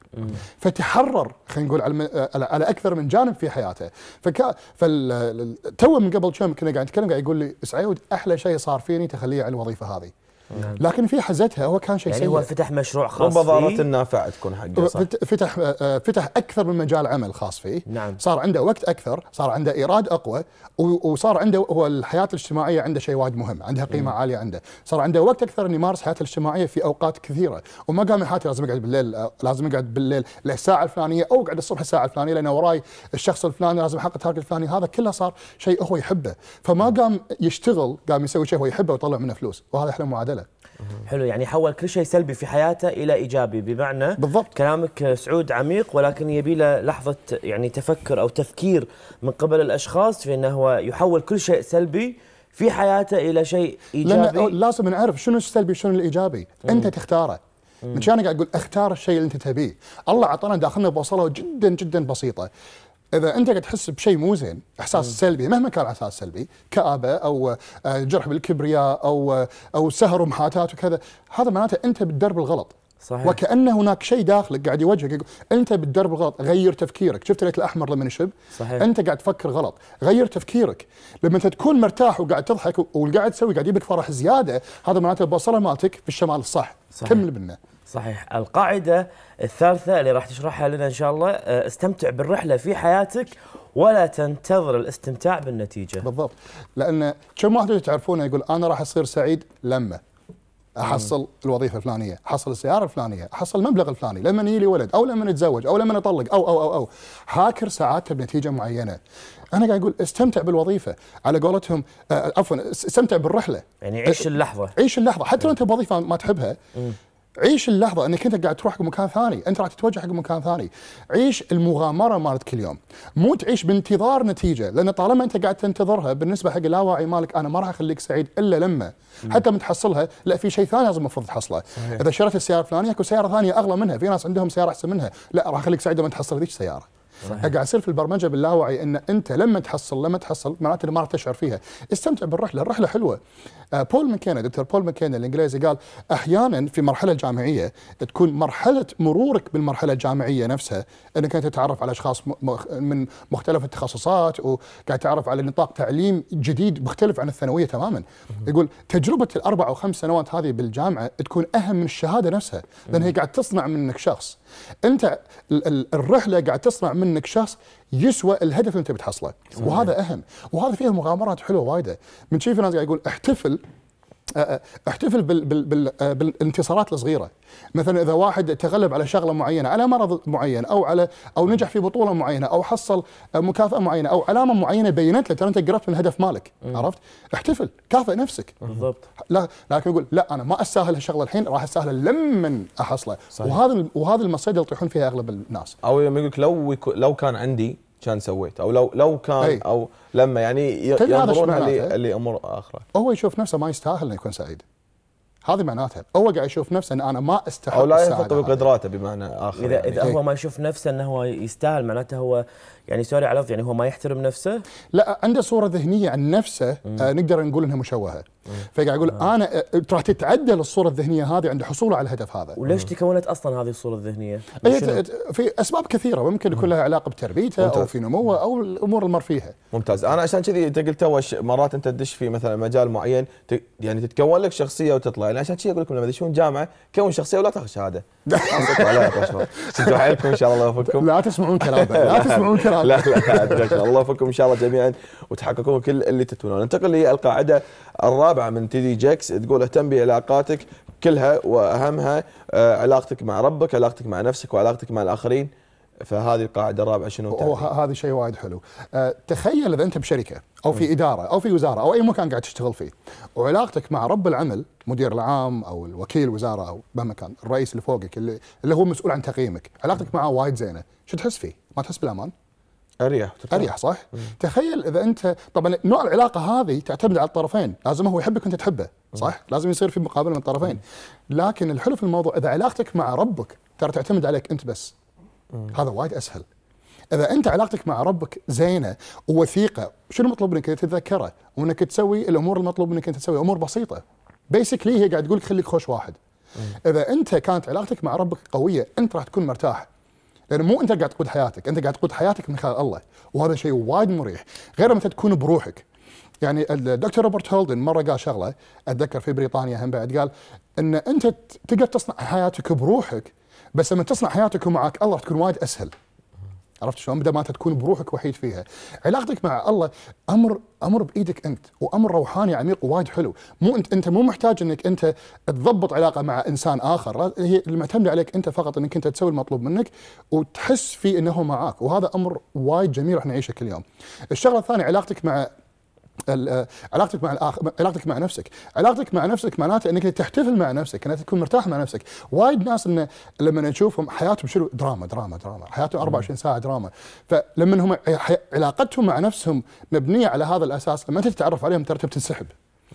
فتحرر خلينا نقول على, على اكثر من جانب في حياته فك فتو من قبل كم كنا قاعد نتكلم قاعد يقول لي سعود احلى شيء صار فيني تخليه عن الوظيفه هذه نعم. لكن في حزتها هو كان شيء يعني سيء. هو فتح مشروع خاص فيه وبضارة النافعة تكون حقه صح فتح آه، فتح أكثر من مجال عمل خاص فيه نعم. صار عنده وقت أكثر صار عنده إيراد أقوى وصار عنده هو الحياة الاجتماعية عنده شيء وايد مهم عندها قيمة عالية عنده صار عنده وقت أكثر أن يمارس حياته الاجتماعية في أوقات كثيرة وما قام يحاتي لازم أقعد بالليل آه، لازم أقعد بالليل للساعة الفلانية أو أقعد الصبح الساعة الفلانية لأن وراي الشخص الفلاني لازم أحقق التارجت الفلاني هذا كله صار شيء هو يحبه فما قام يشتغل قام يسوي شيء هو يحبه ويطلع منه فلوس وهذا أحلى معادلة حلو يعني حول كل شيء سلبي في حياته الى ايجابي بمعنى بالضبط كلامك سعود عميق ولكن يبي له لحظه يعني تفكر او تفكير من قبل الاشخاص في انه هو يحول كل شيء سلبي في حياته الى شيء ايجابي لان لازم نعرف شنو السلبي وشنو الايجابي مم. انت تختاره من شان قاعد اقول اختار الشيء اللي انت تبيه الله اعطانا داخلنا بوصله جدا جدا بسيطه اذا انت قاعد تحس بشيء مو زين احساس مم. سلبي مهما كان احساس سلبي كابه او آه، جرح بالكبرياء او آه، او سهر ومحاتات وكذا هذا معناته انت بالدرب الغلط صحيح. وكأن هناك شيء داخلك قاعد يوجهك يقول انت بالدرب غلط غير تفكيرك شفت الريت الاحمر لما يشب صحيح. انت قاعد تفكر غلط غير تفكيرك لما انت تكون مرتاح وقاعد تضحك واللي قاعد تسوي قاعد يجيب لك فرح زياده هذا معناته البصله مالتك في الشمال الصح صحيح. كمل منه صحيح القاعدة الثالثة اللي راح تشرحها لنا إن شاء الله آه، استمتع بالرحلة في حياتك ولا تنتظر الاستمتاع بالنتيجة بالضبط لأن كم واحد تعرفونه يقول أنا راح أصير سعيد لما احصل الوظيفه الفلانيه، احصل السياره الفلانيه، احصل المبلغ الفلاني، لما يجي لي ولد او لما اتزوج او لما اطلق او او او او هاكر سعادته بنتيجه معينه. انا قاعد اقول استمتع بالوظيفه على قولتهم آه، عفوا استمتع بالرحله. يعني عيش آه، اللحظه. عيش اللحظه حتى لو انت بوظيفه ما تحبها. عيش اللحظه انك انت قاعد تروح حق مكان ثاني، انت راح تتوجه حق مكان ثاني، عيش المغامره مالت كل يوم، مو تعيش بانتظار نتيجه، لان طالما انت قاعد تنتظرها بالنسبه حق اللاواعي مالك انا ما راح اخليك سعيد الا لما حتى من تحصلها لا في شيء ثاني لازم المفروض تحصله، اذا شريت السياره الفلانيه اكو سياره ثانيه اغلى منها، في ناس عندهم سياره احسن منها، لا راح اخليك سعيد لما تحصل ذيك السياره. قاعد يصير في البرمجه باللاوعي ان انت لما تحصل لما تحصل معناته ما راح تشعر فيها، استمتع بالرحله، الرحله حلوه، آه، بول مكانا دكتور بول مكانا الانجليزي قال احيانا في مرحله جامعية تكون مرحله مرورك بالمرحله الجامعيه نفسها انك انت تتعرف على اشخاص من مختلف التخصصات وقاعد تعرف على نطاق تعليم جديد مختلف عن الثانويه تماما يقول تجربه الاربع او خمس سنوات هذه بالجامعه تكون اهم من الشهاده نفسها لان هي قاعد تصنع منك شخص انت الرحله قاعد تصنع منك شخص يسوى الهدف اللي انت بتحصله وهذا اهم وهذا فيها مغامرات حلوه وايده من شي في ناس قاعد يقول احتفل احتفل بالانتصارات الصغيره مثلا اذا واحد تغلب على شغله معينه على مرض معين او على او نجح في بطوله معينه او حصل مكافاه معينه او علامه معينه بينت له ترى انت قربت من الهدف مالك مم. عرفت احتفل كافئ نفسك بالضبط لا لكن يقول لا انا ما استاهل هالشغله الحين راح استاهله لما احصله وهذا وهذا المصيده اللي يطيحون فيها اغلب الناس او يقول يقول لو لو كان عندي كان سويت او لو لو كان أي. او لما يعني ينظرونها لامور اخرى هو يشوف نفسه ما يستاهل انه يكون سعيد هذه معناتها هو قاعد يشوف نفسه ان انا ما استحق او لا يرتقي بقدراته بمعنى اخر اذا يعني. اذا هو ما يشوف نفسه انه هو يستاهل معناته هو يعني سوري على يعني هو ما يحترم نفسه لا عنده صوره ذهنيه عن نفسه آه نقدر نقول انها مشوهه فقاعد اقول آه. انا آه، راح تتعدل الصوره الذهنيه هذه عند حصوله على الهدف هذا وليش تكونت اصلا هذه الصوره الذهنيه في اسباب كثيره ممكن يكون لها علاقه بتربيته ممتاز. او في نموه او الامور المر فيها ممتاز انا عشان كذي انت قلت مرات انت تدش في مثلا مجال معين يعني تتكون لك شخصيه وتطلع يعني عشان كذي اقول لكم لما تدشون جامعه كون شخصيه ولا تاخذ شهاده ان شاء الله يوفقكم لا تسمعون كلامه لا تسمعون كلامه شكرا لا لا أتذكر. الله يوفقكم ان شاء الله جميعا وتحققون كل اللي تتمنونه ننتقل للقاعده الرابعه من تيدي جاكس تقول اهتم بعلاقاتك كلها واهمها آه، علاقتك مع ربك علاقتك مع نفسك وعلاقتك مع الاخرين فهذه القاعده الرابعه شنو هذا شيء وايد حلو آه، تخيل اذا انت بشركه او في اداره او في وزاره او اي مكان قاعد تشتغل فيه وعلاقتك مع رب العمل مدير العام او الوكيل الوزارة او مهما كان الرئيس اللي فوقك اللي, اللي هو مسؤول عن تقييمك علاقتك معه وايد زينه شو تحس فيه ما تحس بالامان اريح ترتاح. اريح صح؟ مم. تخيل اذا انت طبعا نوع العلاقه هذه تعتمد على الطرفين، لازم هو يحبك وانت تحبه، صح؟ مم. لازم يصير في مقابله من الطرفين، لكن الحلو في الموضوع اذا علاقتك مع ربك ترى تعتمد عليك انت بس. مم. هذا وايد اسهل. اذا انت علاقتك مع ربك زينه ووثيقه، شنو المطلوب منك؟ تتذكره وانك تسوي الامور المطلوب منك انت تسويها، امور بسيطه. بيسكلي هي قاعد تقول خليك خوش واحد. مم. اذا انت كانت علاقتك مع ربك قويه، انت راح تكون مرتاح. لان يعني مو انت قاعد تقود حياتك انت قاعد تقود حياتك من خلال الله وهذا شيء وايد مريح غير لما تكون بروحك يعني الدكتور روبرت هولدن مره قال شغله اتذكر في بريطانيا هم بعد قال ان انت تقدر تصنع حياتك بروحك بس لما تصنع حياتك ومعك الله تكون وايد اسهل عرفت شلون؟ بدل ما انت تكون بروحك وحيد فيها. علاقتك مع الله امر امر بايدك انت وامر روحاني عميق ووايد حلو، مو انت انت مو محتاج انك انت تضبط علاقه مع انسان اخر، هي المعتمده عليك انت فقط انك انت تسوي المطلوب منك وتحس فيه انه معاك، وهذا امر وايد جميل راح نعيشه كل يوم. الشغله الثانيه علاقتك مع آه، علاقتك مع الاخر علاقتك مع نفسك علاقتك مع نفسك معناته انك تحتفل مع نفسك انك تكون مرتاح مع نفسك وايد ناس انه لما نشوفهم حياتهم شنو دراما دراما دراما حياتهم 24 ساعه دراما فلما هم علاقتهم مع نفسهم مبنيه على هذا الاساس لما انت تتعرف عليهم ترى تنسحب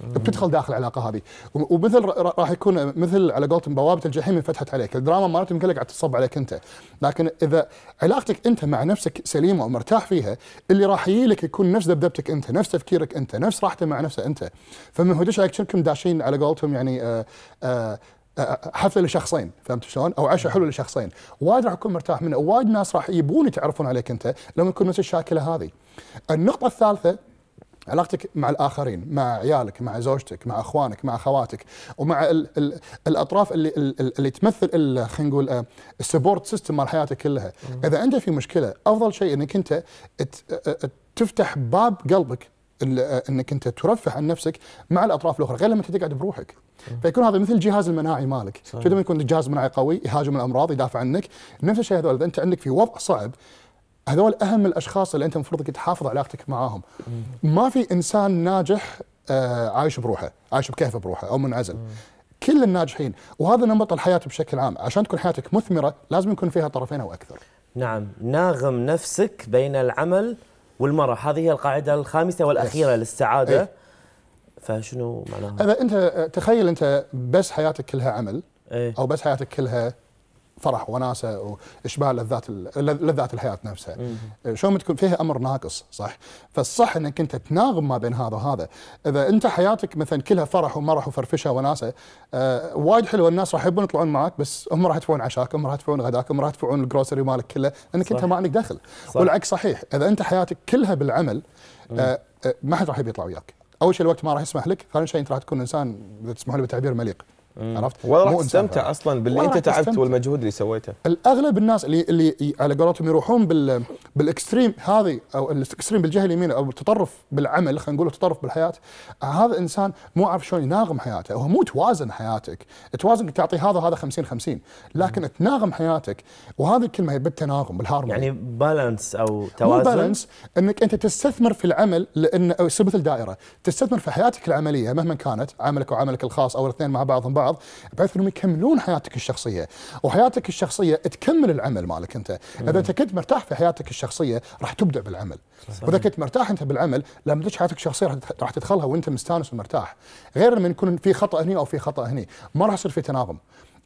بتدخل داخل العلاقه هذه ومثل راح يكون مثل على قولتهم بوابه الجحيم انفتحت عليك الدراما ما يمكن لك تصب عليك انت لكن اذا علاقتك انت مع نفسك سليمه ومرتاح فيها اللي راح يجي لك يكون نفس دبدبتك انت نفس تفكيرك انت نفس راحته مع نفسه انت فمن هدش عليك شنكم داشين على قولتهم يعني آآ آه، آآ آه، آه، حفله لشخصين فهمت شلون؟ او عشاء حلو لشخصين، وايد راح اكون مرتاح منه، وايد ناس راح يبون يتعرفون عليك انت لما يكون نفس الشاكله هذه. النقطه الثالثه علاقتك مع الآخرين مع عيالك مع زوجتك مع أخوانك مع أخواتك ومع الـ الـ الأطراف اللي, اللي تمثل خلينا نقول آه، السبورت سيستم مال حياتك كلها إذا أنت في مشكلة أفضل شيء أنك أنت آه، آه، تفتح باب قلبك انك انت ترفه عن نفسك مع الاطراف الاخرى غير لما انت تقعد بروحك فيكون هذا مثل الجهاز المناعي مالك شو دائما يكون الجهاز المناعي قوي يهاجم الامراض يدافع عنك نفس الشيء هذول اذا انت عندك في وضع صعب هذول اهم الاشخاص اللي انت المفروض تحافظ علاقتك معاهم ما في انسان ناجح آه، عايش بروحه عايش بكهفه بروحه او منعزل كل الناجحين وهذا نمط الحياه بشكل عام عشان تكون حياتك مثمره لازم يكون فيها طرفين او اكثر نعم ناغم نفسك بين العمل والمرح هذه هي القاعدة الخامسة والأخيرة yes. للسعادة أي. فشنو معناها؟ إذا أنت تخيل أنت بس حياتك كلها عمل أي. أو بس حياتك كلها فرح وناسه واشباع لذات لذات الحياه نفسها شلون تكون فيها امر ناقص صح فالصح انك انت تناغم ما بين هذا وهذا اذا انت حياتك مثلا كلها فرح ومرح وفرفشه وناسه آه وايد حلو الناس راح يبون يطلعون معك بس هم راح يدفعون عشاك هم راح يدفعون غداك هم راح يدفعون الجروسري مالك كله انك صح. انت ما عندك دخل صح. والعكس صحيح اذا انت حياتك كلها بالعمل آه،, آه ما حد راح يبي يطلع وياك اول شيء الوقت ما راح يسمح لك ثاني شيء انت راح تكون انسان تسمحون لي بالتعبير مليق عرفت ولا راح تستمتع اصلا باللي انت تعبت والمجهود اللي سويته الاغلب الناس اللي اللي على قولتهم يروحون بال بالاكستريم هذه او الاكستريم بالجهه اليمين او التطرف بالعمل خلينا نقول التطرف بالحياه هذا انسان مو عارف شلون يناغم حياته هو مو توازن حياتك توازن تعطي هذا وهذا 50 50 لكن مم. تناغم حياتك وهذه الكلمه هي بالتناغم بالهارموني يعني بالانس او توازن مو بالانس انك انت تستثمر في العمل لان مثل دائره تستثمر في حياتك العمليه مهما كانت عملك وعملك الخاص او الاثنين مع بعضهم بعض بعض بحيث انهم يكملون حياتك الشخصيه وحياتك الشخصيه تكمل العمل مالك انت اذا انت كنت مرتاح في حياتك الشخصيه راح تبدع بالعمل واذا كنت مرتاح انت بالعمل لما تدش حياتك الشخصيه راح تدخلها وانت مستانس ومرتاح غير لما يكون في خطا هنا او في خطا هنا ما راح يصير في تناغم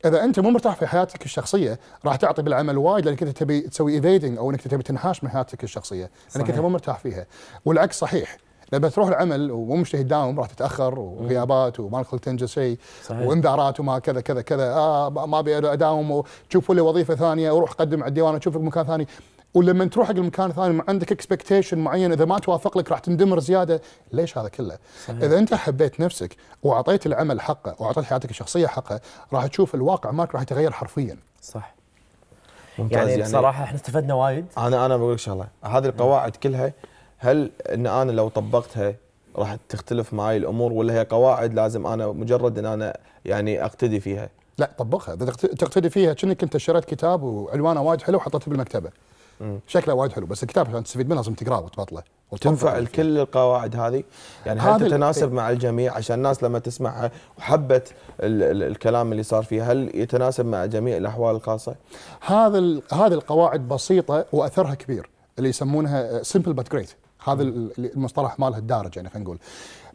اذا انت مو مرتاح في حياتك الشخصيه راح تعطي بالعمل وايد لانك انت تبي تسوي ايفيدنج او انك تبي تنحاش من حياتك الشخصيه لانك انت مو مرتاح فيها والعكس صحيح لما تروح العمل ومو مجتهد داوم راح تتاخر وغيابات وما لك تنجز شيء وانذارات وما كذا كذا كذا آه ما ابي اداوم تشوف لي وظيفه ثانيه وروح قدم على الديوان اشوف لك مكان ثاني ولما تروح حق المكان الثاني عندك اكسبكتيشن معين اذا ما توافق لك راح تندمر زياده ليش هذا كله؟ صحيح. اذا انت حبيت نفسك واعطيت العمل حقه واعطيت حياتك الشخصيه حقه راح تشوف الواقع مالك راح يتغير حرفيا. صح. ممتاز يعني, يعني بصراحه احنا استفدنا وايد. انا انا بقول لك شغله هذه القواعد كلها هل ان انا لو طبقتها راح تختلف معي الامور ولا هي قواعد لازم انا مجرد ان انا يعني اقتدي فيها؟ لا طبقها اذا تقتدي فيها كأنك انت شريت كتاب وعنوانه وايد حلو وحطيته بالمكتبه. شكله وايد حلو بس الكتاب عشان تستفيد منه لازم تقراه وتبطله تنفع لكل القواعد هذه يعني هل تتناسب إيه. مع الجميع عشان الناس لما تسمعها وحبت ال ال الكلام اللي صار فيها هل يتناسب مع جميع الاحوال الخاصه هذا هذه القواعد بسيطه واثرها كبير اللي يسمونها سمبل بات جريت هذا المصطلح مالها الدارج يعني خلينا نقول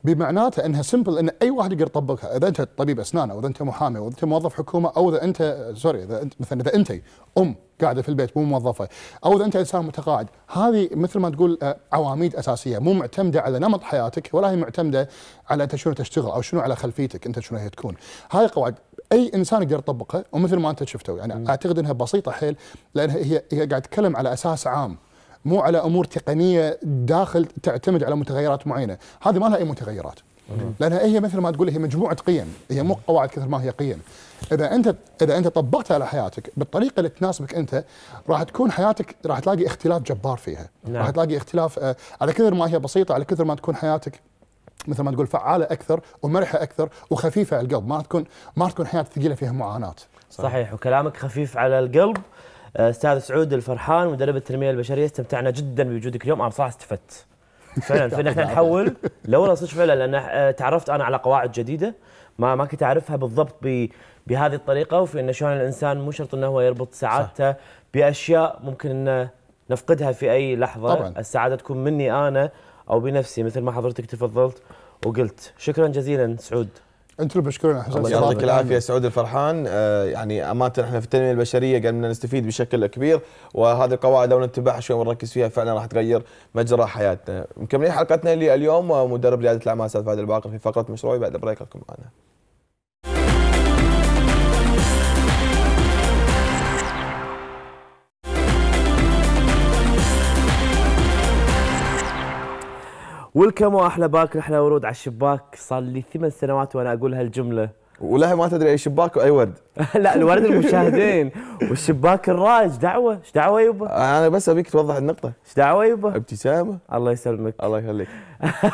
بمعناته انها سمبل ان اي واحد يقدر يطبقها اذا انت طبيب اسنان او اذا انت محامي او اذا انت موظف حكومه او اذا انت سوري اذا انت مثلا اذا انت ام قاعده في البيت مو موظفه او اذا انت انسان متقاعد هذه مثل ما تقول آه، عواميد اساسيه مو معتمده على نمط حياتك ولا هي معتمده على انت شنو تشتغل او شنو على خلفيتك انت شنو هي تكون هذه قواعد اي انسان يقدر يطبقها ومثل ما انت شفته يعني اعتقد انها بسيطه حيل لانها هي هي قاعد تتكلم على اساس عام مو على امور تقنيه داخل تعتمد على متغيرات معينه هذه ما لها اي متغيرات لانها هي مثل ما تقول هي مجموعه قيم هي مو قواعد كثر ما هي قيم اذا انت اذا انت طبقتها على حياتك بالطريقه اللي تناسبك انت راح تكون حياتك راح تلاقي اختلاف جبار فيها نعم. راح تلاقي اختلاف آه، على كثر ما هي بسيطه على كثر ما تكون حياتك مثل ما تقول فعاله اكثر ومرحه اكثر وخفيفه على القلب ما تكون ما تكون حياه ثقيله فيها معاناه صحيح. صحيح وكلامك خفيف على القلب استاذ سعود الفرحان مدرب التنميه البشريه استمتعنا جدا بوجودك اليوم انا صراحه استفدت فعلا فان احنا نحول لولا صدق فعلا لان آه، تعرفت انا على قواعد جديده ما ما كنت اعرفها بالضبط بهذه الطريقه وفي انه شلون الانسان مو شرط انه هو يربط سعادته صح. باشياء ممكن انه نفقدها في اي لحظه طبعا. السعاده تكون مني انا او بنفسي مثل ما حضرتك تفضلت وقلت شكرا جزيلا سعود انتم مشكورين حسن الله يعطيك العافيه سعود الفرحان آه يعني امانه احنا في التنميه البشريه قاعدين نستفيد بشكل كبير وهذه القواعد لو نتبعها شوي ونركز فيها فعلا راح تغير مجرى حياتنا مكملين حلقتنا لليوم ومدرب رياده الاعمال استاذ فهد الباقر في فقره مشروعي بعد بريك لكم معنا والكمو احلى باك احلى ورود على الشباك صار لي ثمان سنوات وانا اقول هالجمله ولها ما تدري اي شباك واي ورد لا الورد المشاهدين والشباك الرايج دعوه ايش دعوه يبا انا بس ابيك توضح النقطه ايش دعوه يبا ابتسامه الله يسلمك الله يخليك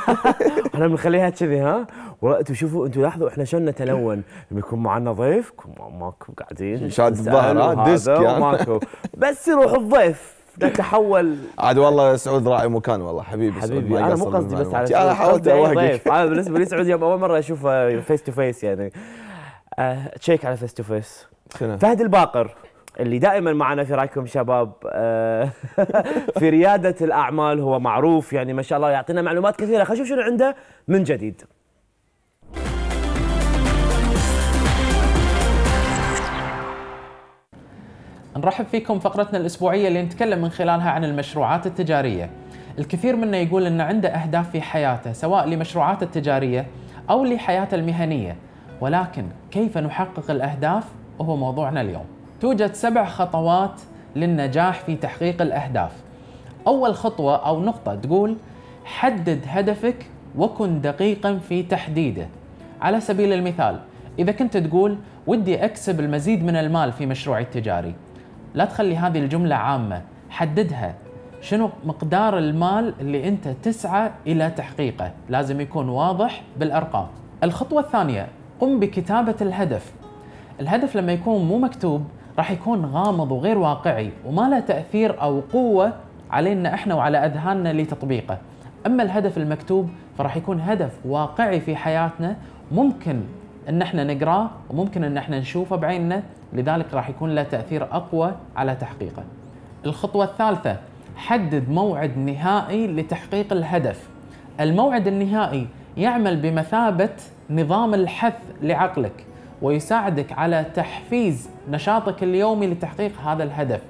احنا بنخليها كذي ها انتم شوفوا انتم لاحظوا احنا شلون نتلون لما يكون معنا ضيف ماكو قاعدين شاد الظهر ديسك يعني. ماكو بس يروح الضيف ده تحول عاد والله سعود راعي مكان والله حبيبي حبيبي انا مو قصدي بس على انا حاولت اوهقك انا بالنسبه لي سعود اول مره اشوفه فيس تو فيس يعني تشيك آه، على فيس تو فيس فهد الباقر اللي دائما معنا في رايكم شباب آه، في رياده الاعمال هو معروف يعني ما شاء الله يعطينا معلومات كثيره خلينا نشوف شنو عنده من جديد نرحب فيكم فقرتنا الأسبوعية اللي نتكلم من خلالها عن المشروعات التجارية الكثير منا يقول أن عنده أهداف في حياته سواء لمشروعاته التجارية أو لحياته المهنية ولكن كيف نحقق الأهداف وهو موضوعنا اليوم توجد سبع خطوات للنجاح في تحقيق الأهداف أول خطوة أو نقطة تقول حدد هدفك وكن دقيقا في تحديده على سبيل المثال إذا كنت تقول ودي أكسب المزيد من المال في مشروعي التجاري لا تخلي هذه الجملة عامة حددها شنو مقدار المال اللي انت تسعى الى تحقيقه لازم يكون واضح بالارقام الخطوه الثانيه قم بكتابه الهدف الهدف لما يكون مو مكتوب راح يكون غامض وغير واقعي وما له تاثير او قوه علينا احنا وعلى اذهاننا لتطبيقه اما الهدف المكتوب فراح يكون هدف واقعي في حياتنا ممكن ان احنا نقراه وممكن ان احنا نشوفه بعيننا لذلك راح يكون له تاثير اقوى على تحقيقه. الخطوه الثالثه حدد موعد نهائي لتحقيق الهدف. الموعد النهائي يعمل بمثابه نظام الحث لعقلك ويساعدك على تحفيز نشاطك اليومي لتحقيق هذا الهدف.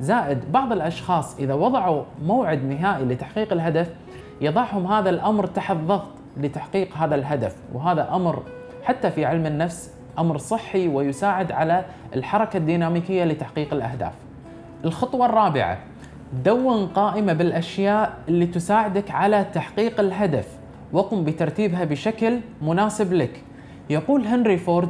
زائد بعض الاشخاص اذا وضعوا موعد نهائي لتحقيق الهدف يضعهم هذا الامر تحت ضغط لتحقيق هذا الهدف وهذا امر حتى في علم النفس امر صحي ويساعد على الحركه الديناميكيه لتحقيق الاهداف. الخطوه الرابعه دون قائمه بالاشياء اللي تساعدك على تحقيق الهدف وقم بترتيبها بشكل مناسب لك. يقول هنري فورد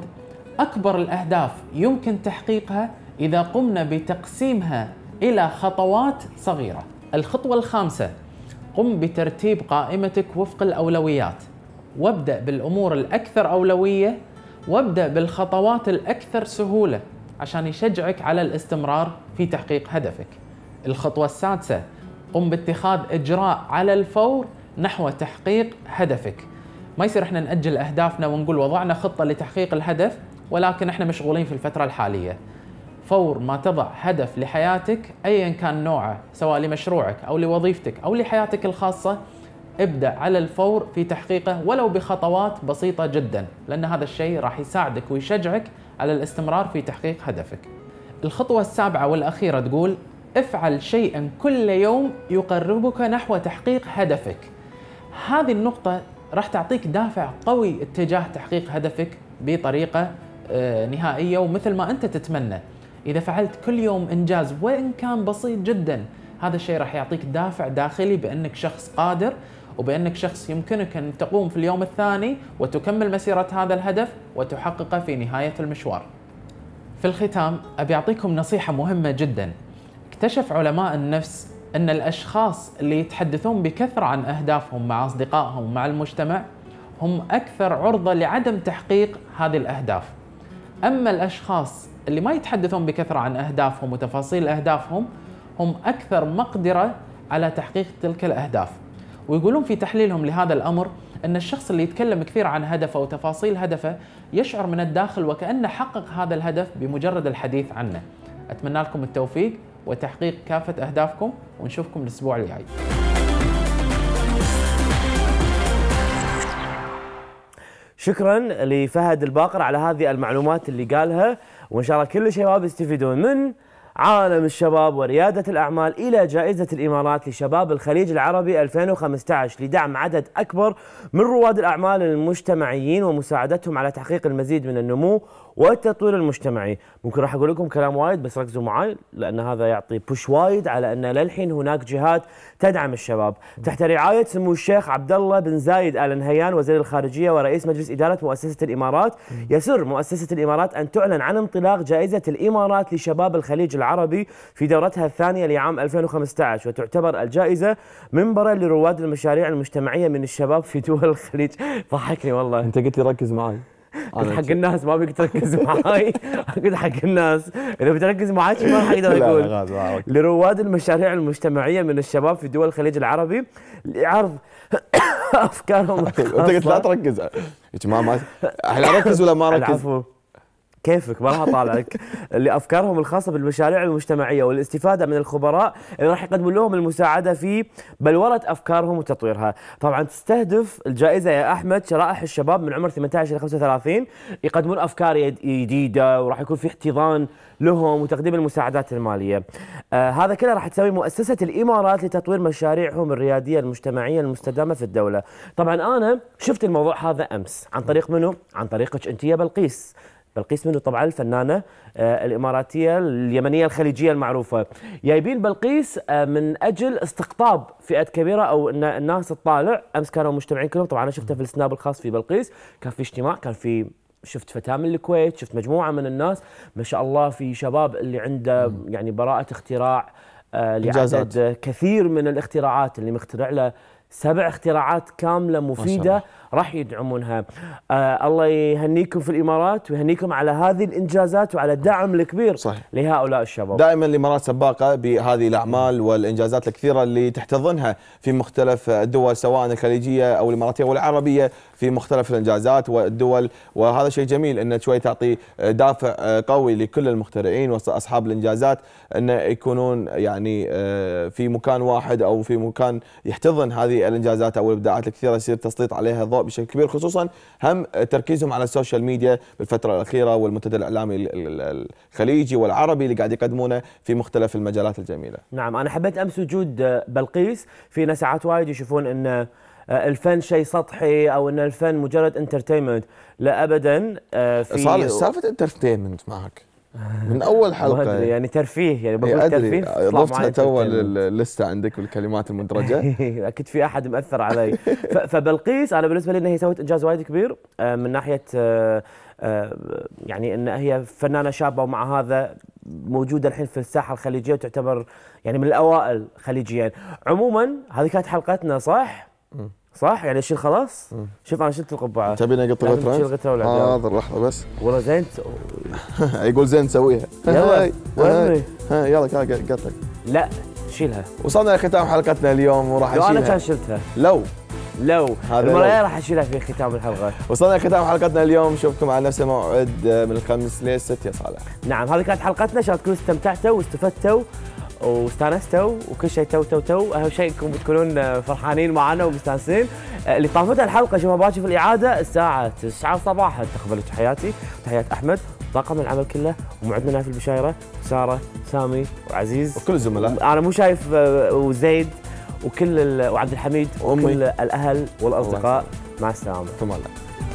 اكبر الاهداف يمكن تحقيقها اذا قمنا بتقسيمها الى خطوات صغيره. الخطوه الخامسه قم بترتيب قائمتك وفق الاولويات. وابدأ بالأمور الأكثر أولوية وابدأ بالخطوات الأكثر سهولة عشان يشجعك على الاستمرار في تحقيق هدفك الخطوة السادسة قم باتخاذ إجراء على الفور نحو تحقيق هدفك ما يصير احنا نأجل أهدافنا ونقول وضعنا خطة لتحقيق الهدف ولكن احنا مشغولين في الفترة الحالية فور ما تضع هدف لحياتك ايا كان نوعه سواء لمشروعك او لوظيفتك او لحياتك الخاصه ابدأ على الفور في تحقيقه ولو بخطوات بسيطة جدا لأن هذا الشيء راح يساعدك ويشجعك على الاستمرار في تحقيق هدفك الخطوة السابعة والأخيرة تقول افعل شيئا كل يوم يقربك نحو تحقيق هدفك هذه النقطة راح تعطيك دافع قوي اتجاه تحقيق هدفك بطريقة آه، نهائية ومثل ما أنت تتمنى إذا فعلت كل يوم إنجاز وإن كان بسيط جدا هذا الشيء راح يعطيك دافع داخلي بأنك شخص قادر وبأنك شخص يمكنك أن تقوم في اليوم الثاني وتكمل مسيرة هذا الهدف وتحققه في نهاية المشوار. في الختام أبي أعطيكم نصيحة مهمة جدا. اكتشف علماء النفس أن الأشخاص اللي يتحدثون بكثرة عن أهدافهم مع أصدقائهم ومع المجتمع هم أكثر عرضة لعدم تحقيق هذه الأهداف. أما الأشخاص اللي ما يتحدثون بكثرة عن أهدافهم وتفاصيل أهدافهم هم أكثر مقدرة على تحقيق تلك الأهداف ويقولون في تحليلهم لهذا الامر ان الشخص اللي يتكلم كثير عن هدفه وتفاصيل هدفه يشعر من الداخل وكانه حقق هذا الهدف بمجرد الحديث عنه. اتمنى لكم التوفيق وتحقيق كافه اهدافكم ونشوفكم الاسبوع الجاي. شكرا لفهد الباقر على هذه المعلومات اللي قالها وان شاء الله كل الشباب يستفيدون من عالم الشباب وريادة الأعمال إلى جائزة الإمارات لشباب الخليج العربي 2015 لدعم عدد أكبر من رواد الأعمال المجتمعيين ومساعدتهم على تحقيق المزيد من النمو والتطوير المجتمعي ممكن راح اقول لكم كلام وايد بس ركزوا معي لان هذا يعطي بوش وايد على ان للحين هناك جهات تدعم الشباب تحت رعايه سمو الشيخ عبد الله بن زايد ال نهيان وزير الخارجيه ورئيس مجلس اداره مؤسسه الامارات يسر مؤسسه الامارات ان تعلن عن انطلاق جائزه الامارات لشباب الخليج العربي في دورتها الثانيه لعام 2015 وتعتبر الجائزه منبرا لرواد المشاريع المجتمعيه من الشباب في دول الخليج ضحكني والله انت قلت لي ركز معي كنت حق الناس ما بيك تركز معاي كنت حق الناس اذا بتركز معاي ما راح اقدر اقول لرواد المشاريع المجتمعيه من الشباب في دول الخليج العربي لعرض افكارهم انت قلت لا تركز يا جماعه ما هل اركز ولا ما اركز؟ العفو كيفك ما راح اطالعك لافكارهم الخاصه بالمشاريع المجتمعيه والاستفاده من الخبراء اللي راح يقدمون لهم المساعده في بلوره افكارهم وتطويرها طبعا تستهدف الجائزه يا احمد شرائح الشباب من عمر 18 الى 35 يقدمون افكار جديده وراح يكون في احتضان لهم وتقديم المساعدات الماليه آه هذا كله راح تسوي مؤسسه الامارات لتطوير مشاريعهم الرياديه المجتمعيه المستدامه في الدوله طبعا انا شفت الموضوع هذا امس عن طريق منو عن طريقك انت يا بلقيس بلقيس منه طبعا الفنانة آه، الإماراتية اليمنية الخليجية المعروفة جايبين بلقيس آه، من أجل استقطاب فئة كبيرة أو أن الناس تطالع أمس كانوا مجتمعين كلهم طبعا أنا شفتها في السناب الخاص في بلقيس كان في اجتماع كان في شفت فتاه من الكويت شفت مجموعه من الناس ما شاء الله في شباب اللي عنده يعني براءه اختراع آه، لعدد كثير من الاختراعات اللي مخترع له سبع اختراعات كامله مفيده راح يدعمونها آه الله يهنيكم في الامارات ويهنيكم على هذه الانجازات وعلى الدعم الكبير صحيح. لهؤلاء الشباب دائما الامارات سباقه بهذه الاعمال والانجازات الكثيره اللي تحتضنها في مختلف الدول سواء الخليجيه او الاماراتيه والعربيه في مختلف الانجازات والدول وهذا شيء جميل انه شوي تعطي دافع آه، قوي لكل المخترعين واصحاب الانجازات انه يكونون يعني آه، في مكان واحد او في مكان يحتضن هذه الانجازات او الابداعات الكثيره يصير تسليط عليها ضوء بشكل كبير خصوصا هم تركيزهم على السوشيال ميديا بالفتره الاخيره والمنتدى الاعلامي الخليجي والعربي اللي قاعد يقدمونه في مختلف المجالات الجميله. نعم انا حبيت امس وجود آه، بلقيس في ناس ساعات وايد يشوفون ان آه، الفن شيء سطحي او ان الفن مجرد انترتينمنت لا ابدا آه، في صالح سالفه انترتينمنت معك آه، من اول حلقه يعني, ترفيه يعني إيه، بقول ترفيه ضفتها تو اللسته عندك بالكلمات المدرجه اكيد في احد ماثر علي فبلقيس انا بالنسبه لي انها هي سوت انجاز وايد كبير آه، من ناحيه آه، يعني ان هي فنانه شابه ومع هذا موجوده الحين في الساحه الخليجيه وتعتبر يعني من الاوائل خليجيا عموما هذه كانت حلقتنا صح؟ صح يعني اشيل خلاص؟ شوف انا شلت القبعه تبيني اقطع الترانس؟ شلتها ولا حاضر آه، لحظه بس والله زين يقول زين سويها يلا يلا قطع لا شيلها وصلنا لختام حلقتنا اليوم وراح اشيلها لو انا كان شلتها لو لو المره راح اشيلها في ختام الحلقه وصلنا لختام حلقتنا اليوم نشوفكم على نفس الموعد آه، من الخمس للست يا صالح نعم هذه كانت حلقتنا ان شاء الله تكونوا استمتعتوا واستفدتوا واستانستوا تو وكل شيء تو تو تو اهم شيء انكم بتكونون آه، فرحانين معنا ومستانسين آه، اللي طافتها الحلقه شوفوا باكر في الاعاده الساعه 9 صباحا تقبلوا تحياتي وتحيات احمد طاقم العمل كله ومعدنا في البشايره ساره سامي وعزيز وكل الزملاء انا مو شايف آه، وزيد وكل وعبد الحميد وكل الاهل والاصدقاء مع السلامه